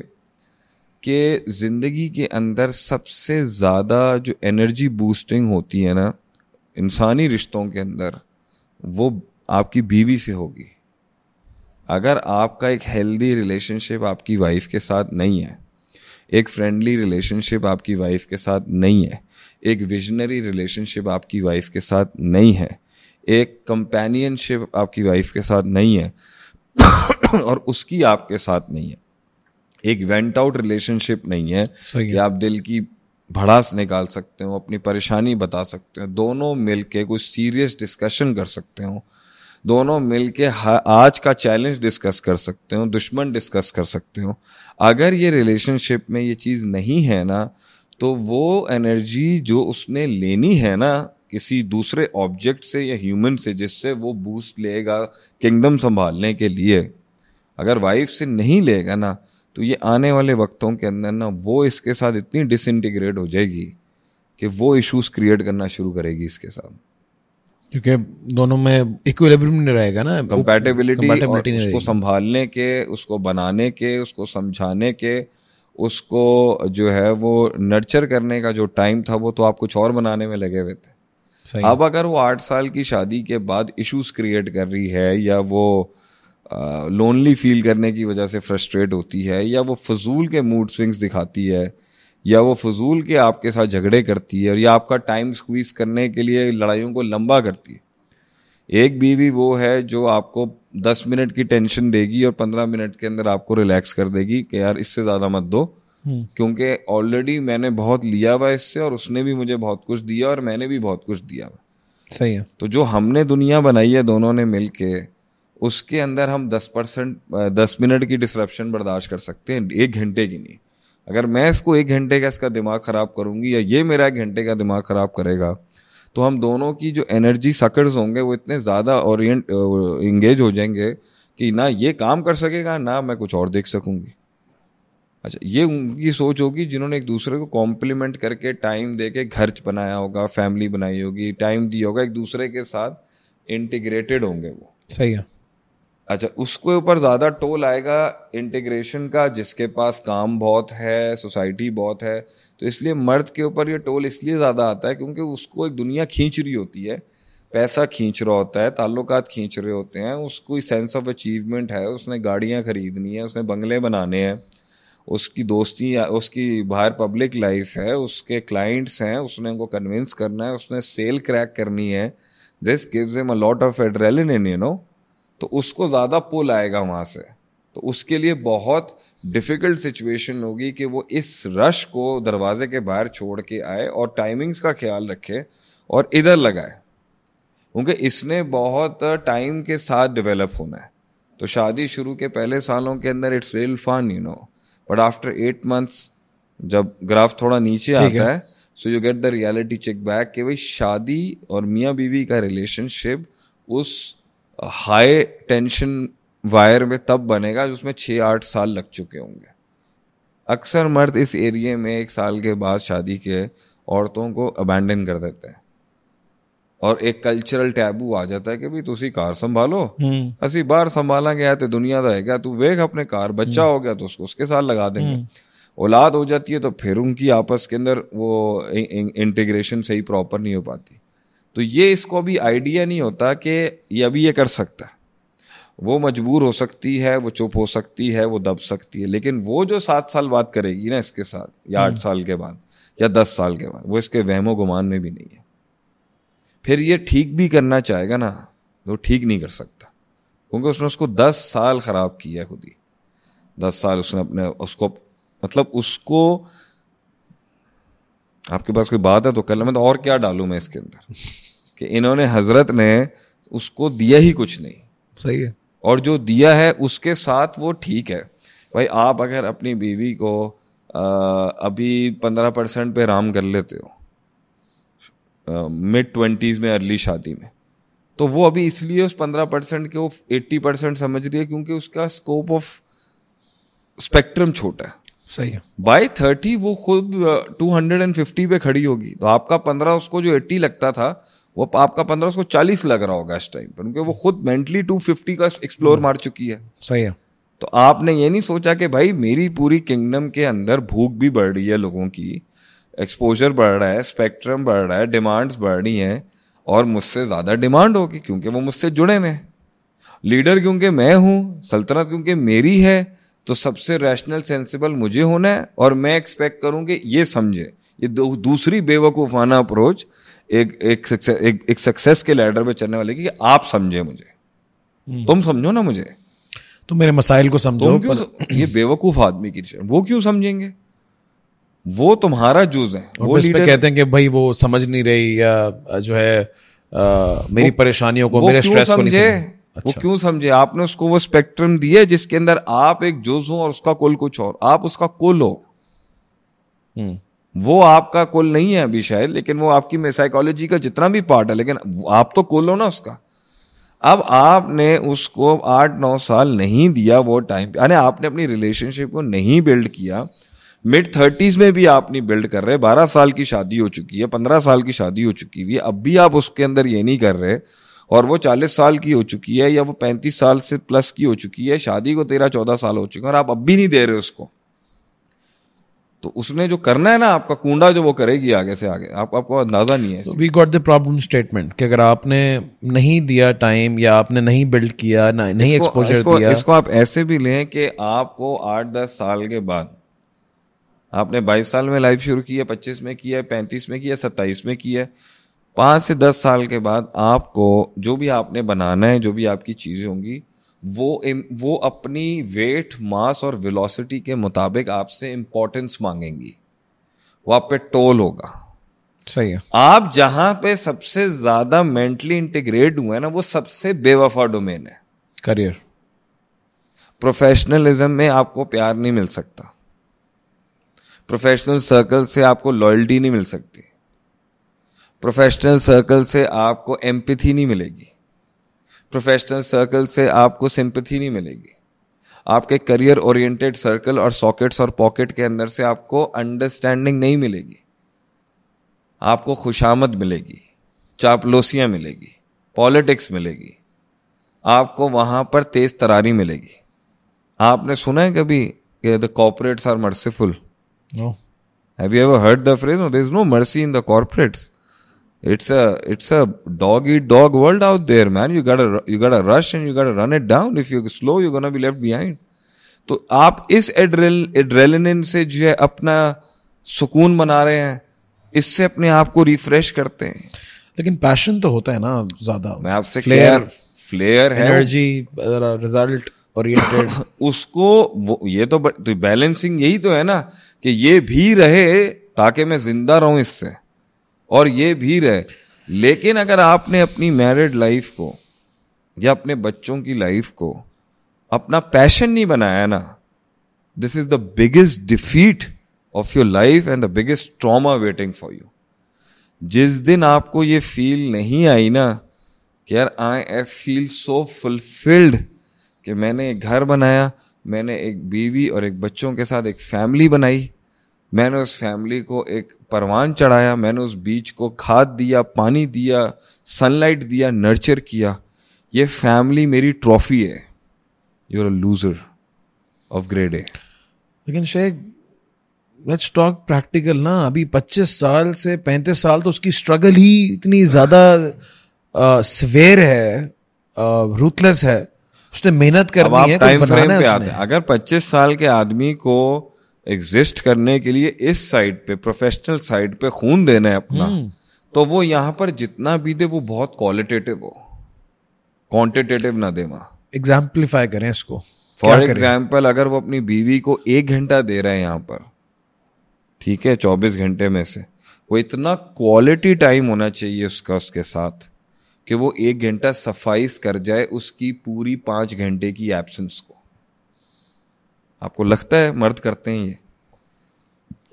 कि ज़िंदगी के अंदर सबसे ज़्यादा जो एनर्जी बूस्टिंग होती है ना इंसानी रिश्तों के अंदर वो आपकी बीवी से होगी अगर आपका एक हेल्दी रिलेशनशिप आपकी वाइफ के साथ नहीं है एक फ्रेंडली रिलेशनशिप आपकी वाइफ के साथ नहीं है एक विजनरी रिलेशनशिप आपकी वाइफ के साथ नहीं है एक कंपेनियनशिप आपकी वाइफ के साथ नहीं है और उसकी आपके साथ नहीं है एक वेंट आउट रिलेशनशिप नहीं है कि आप दिल की भड़ास निकाल सकते हो अपनी परेशानी बता सकते हो दोनों मिल के कुछ सीरियस डिस्कशन कर सकते हो दोनों मिल के आज का चैलेंज डिस्कस कर सकते हो दुश्मन डिस्कस कर सकते हो अगर ये रिलेशनशिप में ये चीज़ नहीं है ना तो वो एनर्जी जो उसने लेनी है ना किसी दूसरे ऑब्जेक्ट से या ह्यूमन से जिससे वो बूस्ट लेगा किंगडम संभालने के लिए अगर वाइफ से नहीं लेगा ना तो ये आने वाले वक्तों के अंदर ना वो इसके साथ इतनी डिसइंटीग्रेट हो जाएगी कि वो इश्यूज क्रिएट करना शुरू करेगी इसके साथ क्योंकि दोनों में इक्विलिब्रियम नहीं रहेगा ना कंपैटिबिलिटी उसको संभालने के उसको बनाने के उसको समझाने के उसको जो है वो नर्चर करने का जो टाइम था वो तो आप कुछ और बनाने में लगे हुए थे अब अगर वो आठ साल की शादी के बाद इश्यूज क्रिएट कर रही है या वो लोनली फील करने की वजह से फ्रस्ट्रेट होती है या वो फजूल के मूड स्विंग्स दिखाती है या वो फजूल के आपके साथ झगड़े करती है और या आपका टाइम स्क्वीज करने के लिए लड़ाइयों को लंबा करती है एक बीवी वो है जो आपको दस मिनट की टेंशन देगी और पंद्रह मिनट के अंदर आपको रिलैक्स कर देगी कि यार इससे ज़्यादा मत दो हम्म। क्योंकि ऑलरेडी मैंने बहुत लिया हुआ इससे और उसने भी मुझे बहुत कुछ दिया और मैंने भी बहुत कुछ दिया हुआ सही है तो जो हमने दुनिया बनाई है दोनों ने मिल के उसके अंदर हम 10 परसेंट दस मिनट की डिसरप्शन बर्दाश्त कर सकते हैं एक घंटे की नहीं अगर मैं इसको एक घंटे का इसका दिमाग ख़राब करूंगी या ये मेरा एक घंटे का दिमाग ख़राब करेगा तो हम दोनों की जो एनर्जी सकर्स होंगे वो इतने ज़्यादा ओरिएंट इंगेज हो जाएंगे कि ना ये काम कर सकेगा ना मैं कुछ और देख सकूँगी अच्छा ये उनकी सोच होगी जिन्होंने एक दूसरे को कॉम्प्लीमेंट करके टाइम दे के घर बनाया होगा फैमिली बनाई होगी टाइम दिया होगा एक दूसरे के साथ इंटीग्रेटेड होंगे वो सही है अच्छा उसके ऊपर ज़्यादा टोल आएगा इंटीग्रेशन का जिसके पास काम बहुत है सोसाइटी बहुत है तो इसलिए मर्द के ऊपर ये टोल इसलिए ज़्यादा आता है क्योंकि उसको एक दुनिया खींच रही होती है पैसा खींच रहा होता है ताल्लुकात खींच रहे होते हैं उसको सेंस ऑफ अचीवमेंट है उसने गाड़ियाँ खरीदनी है उसने बंगले बनाने हैं उसकी दोस्ती उसकी बाहर पब्लिक लाइफ है उसके क्लाइंट्स हैं उसने उनको कन्विंस करना है उसने सेल क्रैक करनी है this gives em a lot of adrenaline in you know तो उसको ज़्यादा पुल आएगा वहां से तो उसके लिए बहुत डिफ़िकल्ट सिचुएशन होगी कि वो इस रश को दरवाजे के बाहर छोड़ के आए और टाइमिंग्स का ख्याल रखे और इधर लगाए क्योंकि इसने बहुत टाइम के साथ डेवलप होना है तो शादी शुरू के पहले सालों के अंदर it's real fun you know but after eight months जब ग्राफ थोड़ा नीचे आता है so you get the reality check back कि भाई शादी और मियाँ बीवी का रिलेशनशिप उस हाई टेंशन वायर में तब बनेगा जिसमें छः आठ साल लग चुके होंगे अक्सर मर्द इस एरिए में एक साल के बाद शादी के औरतों को अबैंडन कर देते हैं और एक कल्चरल आ जाता है कि भाई ਕਿ कार संभालो हम्म। असी ਸੰਭਾਲੋ संभाला गया तो दुनिया ਦੁਨੀਆ तो है क्या तू वेख अपने कार बच्चा हम्म। हो गया तो उसको उसके साथ लगा देंगे हम्म। औलाद हो जाती है तो फिर उनकी आपस के अंदर वो इंटीग्रेशन सही प्रॉपर नहीं हो पाती तो ये इसको अभी आइडिया नहीं होता कि ये अभी ये कर सकता है वो मजबूर हो सकती है वो चुप हो सकती है वो दब सकती है लेकिन वो जो सात साल बात करेगी ना इसके साथ या आठ हम्म। साल के बाद या दस साल के बाद वो इसके वहमो गुमान में भी नहीं है फिर ये ठीक भी करना चाहेगा ना तो वो ठीक नहीं कर सकता क्योंकि उसने उसको दस साल ख़राब किया है खुद ही दस साल उसने अपने उसको मतलब उसको आपके पास कोई बात है तो कर मैं मतलब तो और क्या डालू मैं इसके अंदर कि इन्होंने हजरत ने उसको दिया ही कुछ नहीं सही है और जो दिया है उसके साथ वो ठीक है भाई आप अगर अपनी बीवी को आ, अभी पंद्रह परसेंट पे राम कर लेते हो मिड ट्वेंटीज़ में अर्ली शादी में तो वो अभी इसलिए उस पंद्रह परसेंट के वो एट्टी परसेंट समझ रही है क्योंकि उसका स्कोप ऑफ स्पेक्ट्रम छोटा है सही है बाई थर्टी वो खुद टू हंड्रेड एंड फिफ्टी पे खड़ी होगी तो आपका पंद्रह उसको जो एट्टी लगता था वो आपका पंद्रह सौ चालीस लग रहा होगा इस टाइम पर क्योंकि वो खुद मेंटली टू फिफ्टी का एक्सप्लोर मार चुकी है सही है तो आपने ये नहीं सोचा कि भाई मेरी पूरी किंगडम के अंदर भूख भी बढ़ रही है लोगों की एक्सपोजर बढ़ रहा है स्पेक्ट्रम बढ़ रहा है डिमांड्स बढ़ रही हैं और मुझसे ज़्यादा डिमांड होगी क्योंकि वो मुझसे जुड़े हुए हैं लीडर क्योंकि मैं हूँ सल्तनत क्योंकि मेरी है तो सबसे रैशनल सेंसिबल मुझे होना है और मैं एक्सपेक्ट करूँ कि ये समझे ये दूसरी बेवकूफ़ाना अप्रोच एक एक एक, एक सक्सेस के लैडर पे चलने वाले की आप समझे मुझे हम्म। तुम समझो ना मुझे तो मेरे मसाइल को समझो तुम क्यों पर... ये बेवकूफ आदमी की वो क्यों समझेंगे वो तुम्हारा जूज है वो इस पे कहते हैं कि भाई वो समझ नहीं रही या जो है आ, मेरी परेशानियों को मेरे स्ट्रेस को नहीं समझे अच्छा। वो क्यों समझे आपने उसको वो स्पेक्ट्रम दिया जिसके अंदर आप एक जोज हो और उसका कुल कुछ और आप उसका कुल हो हम्म। वो आपका कुल नहीं है अभी शायद लेकिन वो आपकी साइकोलॉजी का जितना भी पार्ट है लेकिन आप तो कुल हो ना उसका अब आपने उसको आठ नौ साल नहीं दिया वो टाइम यानी आपने अपनी रिलेशनशिप को नहीं बिल्ड किया मिड थर्टीज़ में भी आप नहीं बिल्ड कर रहे बारह साल की शादी हो चुकी है पंद्रह साल की शादी हो चुकी हुई है अब भी आप उसके अंदर ये नहीं कर रहे और वो चालीस साल की हो चुकी है या वो पैंतीस साल से प्लस की हो चुकी है शादी को तेरह चौदह साल हो चुके हैं और आप अब भी नहीं दे रहे उसको तो उसने जो करना है ना आपका कूडा जो वो करेगी आगे से आगे आप आपको अंदाजा नहीं है we got the problem statement कि अगर आपने नहीं दिया टाइम या आपने नहीं बिल्ड किया ना नहीं एक्सपोजर दिया इसको आप ऐसे भी लें कि आपको आठ दस साल के बाद आपने बाईस साल में लाइफ शुरू की है पच्चीस में किया है पैंतीस में किया सत्ताईस में किया है से दस साल के बाद आपको जो भी आपने बनाना है जो भी आपकी चीज़ें होंगी वो वो अपनी वेट मास और वेलोसिटी के मुताबिक आपसे इंपॉर्टेंस मांगेंगी वो आप पे टोल होगा सही है आप जहां पे सबसे ज्यादा मेंटली इंटीग्रेट हुए ना वो सबसे बेवफा डोमेन है करियर प्रोफेशनलिज्म में आपको प्यार नहीं मिल सकता प्रोफेशनल सर्कल से आपको लॉयल्टी नहीं मिल सकती प्रोफेशनल सर्कल से आपको एम्पिथी नहीं मिलेगी प्रोफेशनल सर्कल से आपको सिंपथी नहीं मिलेगी आपके करियर ओरिएंटेड सर्कल और सॉकेट्स और पॉकेट के अंदर से आपको अंडरस्टैंडिंग नहीं मिलेगी आपको खुशामद मिलेगी चापलोसियाँ मिलेगी पॉलिटिक्स मिलेगी आपको वहाँ पर तेज तरारी मिलेगी आपने सुना है कभी the corporates are merciful have you ever heard the phrase no there is no mercy in the corporates it's a it's a dog eat dog world out there man you got to you got to rush and you got to run it down if you're slow you're going to be left behind तो आप इस एड्रेल adrenaline से जो है अपना सुकून बना रहे हैं इससे अपने आप को रिफ्रेश करते हैं लेकिन पैशन तो होता है ना ज्यादा मैं आपसे फ्लेयर फ्लेयर है एनर्जी रिजल्ट ओरिएंटेड उसको वो ये तो, तो बैलेंसिंग यही तो है ना कि ये भी रहे ताकि मैं जिंदा रहूं इससे और ये भी रहे लेकिन अगर आपने अपनी मैरिड लाइफ को या अपने बच्चों की लाइफ को अपना पैशन नहीं बनाया ना this is the biggest defeat of your life and the biggest trauma waiting for you जिस दिन आपको ये फील नहीं आई ना कि यार आई आई फील सो फुलफिल्ड कि मैंने एक घर बनाया मैंने एक बीवी और एक बच्चों के साथ एक फैमिली बनाई मैंने उस फैमिली को एक परवान चढ़ाया मैंने उस बीच को खाद दिया पानी दिया सनलाइट दिया नर्चर किया ये फैमिली मेरी ट्रॉफी है you're a loser of grade A लेकिन शेख लेट्स टॉक प्रैक्टिकल ना अभी 25 साल से 35 साल तो उसकी स्ट्रगल ही इतनी ज़्यादा सवेर है रूथलेस है उसने मेहनत करनी है टाइम फ्रेम पे आते अगर 25 साल के आदमी को एग्जिस्ट करने के लिए इस साइड पे प्रोफेशनल साइड पे खून देना है अपना हम्म। तो वो यहाँ पर जितना भी दे वो बहुत क्वालिटेटिव हो क्वांटिटेटिव ना दे एग्जाम्पलीफाई करें इसको फॉर एग्जाम्पल अगर वो अपनी बीवी को एक घंटा दे रहा है यहाँ पर ठीक है चौबीस घंटे में से वो इतना क्वालिटी टाइम होना चाहिए उसका उसके साथ कि वो एक घंटा सफाइस कर जाए उसकी पूरी पांच घंटे की एब्सेंस को आपको लगता है मर्द करते हैं ये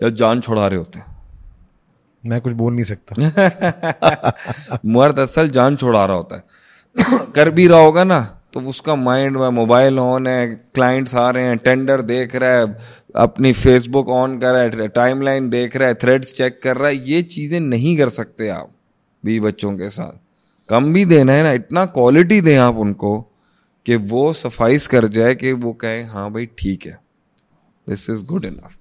या जान छोड़ा रहे होते हैं मैं कुछ बोल नहीं सकता मर्द असल जान छोड़ा रहा होता है कर भी रहा होगा ना तो उसका माइंड में मोबाइल ऑन है क्लाइंट्स आ रहे हैं टेंडर देख रहा है अपनी फेसबुक ऑन कर रहा है टाइमलाइन देख रहा है थ्रेड्स चेक कर रहा है ये चीज़ें नहीं कर सकते आप भी बच्चों के साथ कम भी देना है ना इतना क्वालिटी दें आप उनको कि वो सफाइस कर जाए कि वो कहे हाँ भाई ठीक है दिस इज गुड इनफ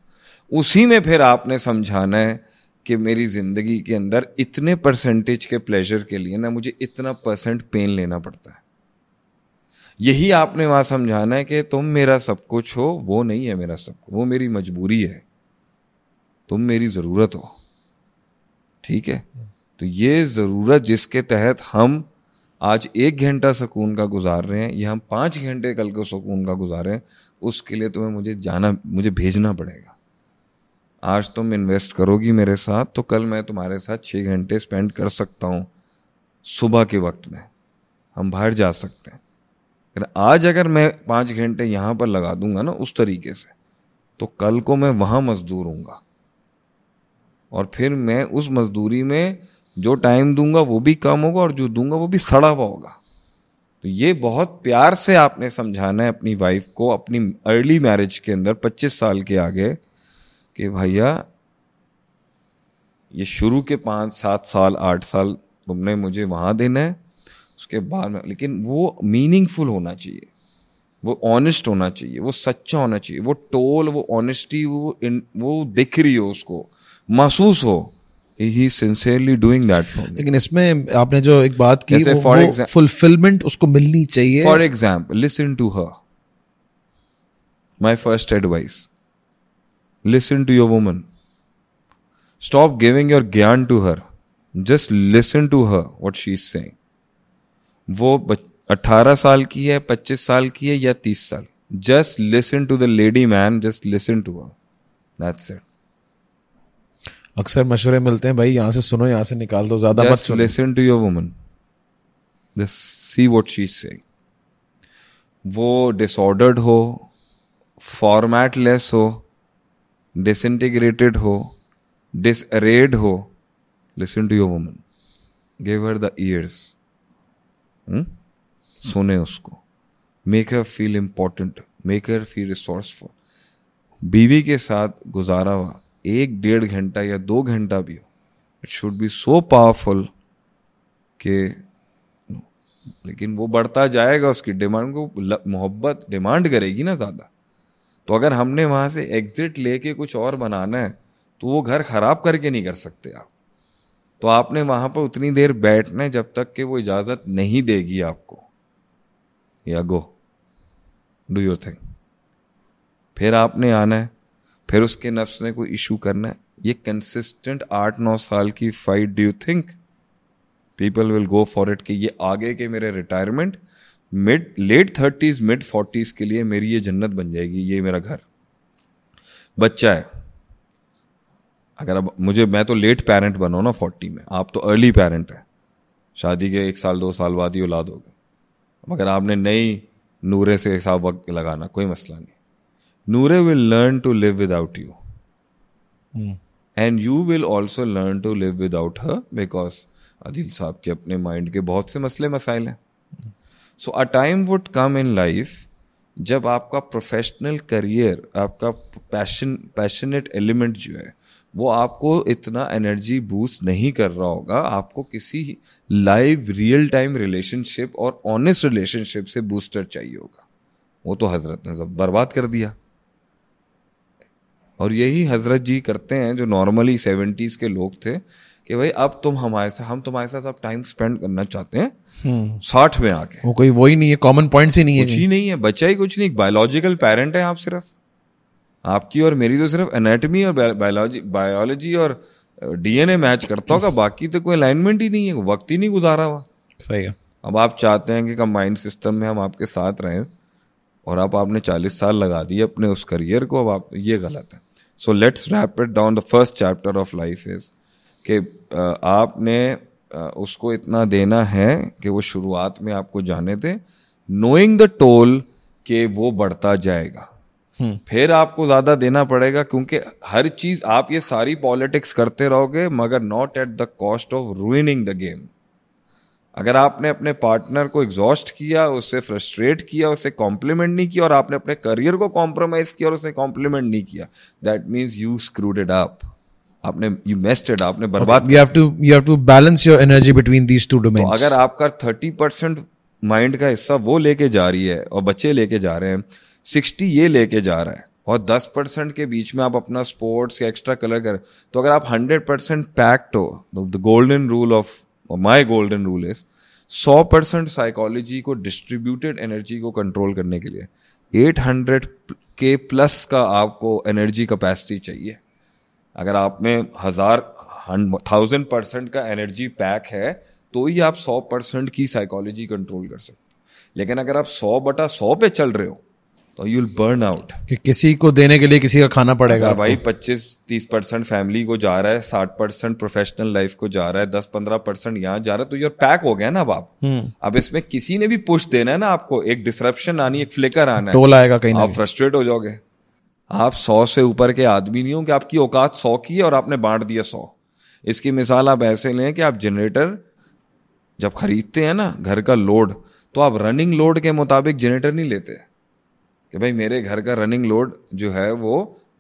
उसी में फिर आपने समझाना है कि मेरी ज़िंदगी के अंदर इतने परसेंटेज के प्लेजर के लिए ना मुझे इतना परसेंट पेन लेना पड़ता है यही आपने वहां समझाना है कि तुम मेरा सब कुछ हो वो नहीं है मेरा सब कुछ वो मेरी मजबूरी है तुम मेरी ज़रूरत हो ठीक है हम्म। तो ये ज़रूरत जिसके तहत हम आज एक घंटा सुकून का गुजार रहे हैं या हम पाँच घंटे कल को सुकून का हैं उसके लिए तुम्हें मुझे जाना मुझे भेजना पड़ेगा आज तुम इन्वेस्ट करोगी मेरे साथ तो कल मैं तुम्हारे साथ छः घंटे स्पेंड कर सकता हूँ सुबह के वक्त में हम बाहर जा सकते हैं आज अगर मैं पाँच घंटे यहाँ पर लगा दूंगा ना उस तरीके से तो कल को मैं वहाँ मजदूर और फिर मैं उस मजदूरी में जो टाइम दूंगा वो भी कम होगा और जो दूंगा वो भी सड़ा हुआ होगा तो ये बहुत प्यार से आपने समझाना है अपनी वाइफ को अपनी अर्ली मैरिज के अंदर 25 साल के आगे कि भैया ये शुरू के पाँच सात साल आठ साल तुमने मुझे वहाँ देना है उसके बाद में लेकिन वो मीनिंगफुल होना चाहिए वो ऑनेस्ट होना चाहिए वो सच्चा होना चाहिए वो टोल वो ऑनेस्टी वो इन, वो दिख रही हो उसको महसूस हो ही सिंसियरली डूइंग दैट फॉर लेकिन इसमें आपने जो एक बात की वो, फुलफिलमेंट उसको मिलनी चाहिए for example listen to her my first advice listen to your woman stop giving your ज्ञान to her just listen to her what she is saying वो अट्ठारह साल की है पच्चीस साल की है या तीस साल just listen to the lady man just listen to her that's it अक्सर मशवरे मिलते हैं भाई यहाँ से सुनो यहाँ से निकाल दो ज्यादा मत सुनो listen to your woman see what she say वो डिसऑर्डर्ड हो फॉर्मेट लेस हो डिसइंटीग्रेटेड हो डिसअरेड हो listen to your woman give her the ears सुने उसको make her feel important make her feel resourceful बीवी के साथ गुजारा हुआ एक डेढ़ घंटा या दो घंटा भी हो it should be so powerful के लेकिन वो बढ़ता जाएगा उसकी डिमांड को मोहब्बत डिमांड करेगी ना ज़्यादा तो अगर हमने वहां से एग्ज़िट लेके कुछ और बनाना है तो वो घर ख़राब करके नहीं कर सकते आप तो आपने वहां पर उतनी देर बैठना है जब तक कि वो इजाज़त नहीं देगी आपको या गो डू योर थिंग फिर आपने आना है फिर उसके नफ्स ने कोई इशू करना है ये कंसिस्टेंट आठ नौ साल की fight do you think people will go for it कि ये आगे के मेरे retirement mid late thirties mid forties के लिए मेरी ये जन्नत बन जाएगी ये मेरा घर बच्चा है अगर अब मुझे मैं तो लेट पेरेंट बनो ना फोर्टी में आप तो अर्ली पेरेंट हैं शादी के एक साल दो साल बाद ही औलाद होगी मगर आपने नई नूरे से हिसाब वक्त लगाना कोई मसला नहीं Nure will learn to live without you. Mm. And you will also learn to live without her because Adil साहब ke apne mind ke bahut se masle masail हैं so a time would come in life जब आपका professional career आपका passion passionate element जो है वो आपको इतना एनर्जी बूस्ट नहीं कर रहा होगा आपको किसी लाइव रियल टाइम रिलेशनशिप और ऑनेस्ट रिलेशनशिप से बूस्टर चाहिए होगा वो तो हजरत ने सब बर्बाद कर दिया और यही हजरत जी करते हैं जो नॉर्मली सेवेंटीज़ के लोग थे कि भाई अब तुम हमारे साथ हम तुम्हारे साथ अब टाइम स्पेंड करना चाहते हैं हम्म। साठ में आके वो कोई वही नहीं है कॉमन पॉइंट ही नहीं है कुछ ही नहीं है बच्चा ही कुछ नहीं बायोलॉजिकल पेरेंट है आप सिर्फ आपकी और मेरी तो सिर्फ एनेटमी और बायोलॉजी बायोलॉजी और डीएनए uh, मैच करता होगा बाकी तो कोई अलाइनमेंट ही नहीं है वक्त ही नहीं गुजारा हुआ सही है अब आप चाहते हैं कि कंबाइंड सिस्टम में हम आपके साथ रहें और आप आपने चालीस साल लगा दिए अपने उस करियर को अब आप ये गलत है so let's wrap it down the first chapter of life is कि आपने उसको इतना देना है कि वो शुरुआत में आपको जाने दे नोइंग द टोल के वो बढ़ता जाएगा हम्म। फिर आपको ज्यादा देना पड़ेगा क्योंकि हर चीज आप ये सारी पॉलिटिक्स करते रहोगे मगर not at the cost of ruining the game अगर आपने अपने पार्टनर को एग्जॉस्ट किया उसे फ्रस्ट्रेट किया उसे कॉम्प्लीमेंट नहीं किया और आपने अपने करियर को कॉम्प्रोमाइज किया और उसे कॉम्प्लीमेंट नहीं किया that means you screwed up आपने यू मेस्टेड आपने बर्बाद you have to you have to balance your energy between these two domain अगर आपका थर्टी परसेंट माइंड का हिस्सा वो लेके जा रही है और बच्चे लेके जा रहे हैं सिक्सटी ये लेके जा रहा है और दस परसेंट के बीच में आप अपना स्पोर्ट्स या एक्स्ट्रा कलर कर तो अगर आप हंड्रेड परसेंट पैक्ट हो द गोल्डन रूल ऑफ और माई गोल्डन रूल इज सौ परसेंट साइकोलॉजी को डिस्ट्रीब्यूटेड एनर्जी को कंट्रोल करने के लिए एट हंड्रेड के प्लस का आपको एनर्जी कैपेसिटी चाहिए अगर आप में हजार थाउजेंड परसेंट का एनर्जी पैक है तो ही आप सौ परसेंट की साइकोलॉजी कंट्रोल कर सकते लेकिन अगर आप सौ बटा सौ पे चल रहे हो तो यू बर्न आउट कि किसी को देने के लिए किसी का खाना पड़ेगा भाई पच्चीस तीस परसेंट फैमिली को जा रहा है साठ परसेंट प्रोफेशनल लाइफ को जा रहा है दस पंद्रह परसेंट यहाँ जा रहा है तो यूर पैक हो गया ना अब आप हम्म। अब इसमें किसी ने भी पुश देना है ना आपको एक डिसरप्शन आनी एक फ्लिकर आना टोल आएगा कहीं आप फ्रस्ट्रेट हो जाओगे आप सौ से ऊपर के आदमी नहीं हो कि आपकी औकात सौ की है और आपने बांट दिया सौ इसकी मिसाल आप ऐसे लें कि आप जनरेटर जब खरीदते हैं ना घर का लोड तो आप रनिंग लोड के मुताबिक जनरेटर नहीं लेते कि भाई मेरे घर का रनिंग लोड जो है वो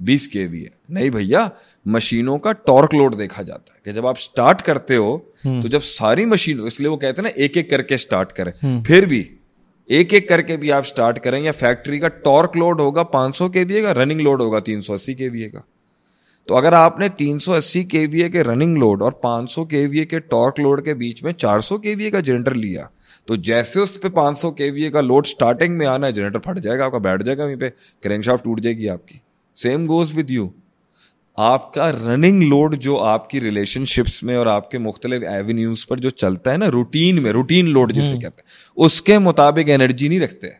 बीस के वी है नहीं भैया मशीनों का टॉर्क लोड देखा जाता है कि जब आप स्टार्ट करते हो हम्म। तो जब सारी मशीन इसलिए वो कहते हैं ना एक एक करके स्टार्ट करें हम्म। फिर भी एक एक करके भी आप स्टार्ट करें या फैक्ट्री का टॉर्क लोड होगा 500 के वी का रनिंग लोड होगा 380 के वी का तो अगर आपने 380 के वी के रनिंग लोड और 500 के वी के टॉर्क लोड के बीच में 400 के वी का जनरेटर लिया तो जैसे उस पर पाँच सौ के का लोड स्टार्टिंग में आना है जनरेटर फट जाएगा आपका बैठ जाएगा वहीं पे क्रैंकशाफ्ट टूट जाएगी आपकी सेम गोज विद यू आपका रनिंग लोड जो आपकी रिलेशनशिप्स में और आपके मुख्तलिफ एवेन्यूज पर जो चलता है ना रूटीन में रूटीन लोड जिसे हम्म। कहते हैं उसके मुताबिक एनर्जी नहीं रखते हैं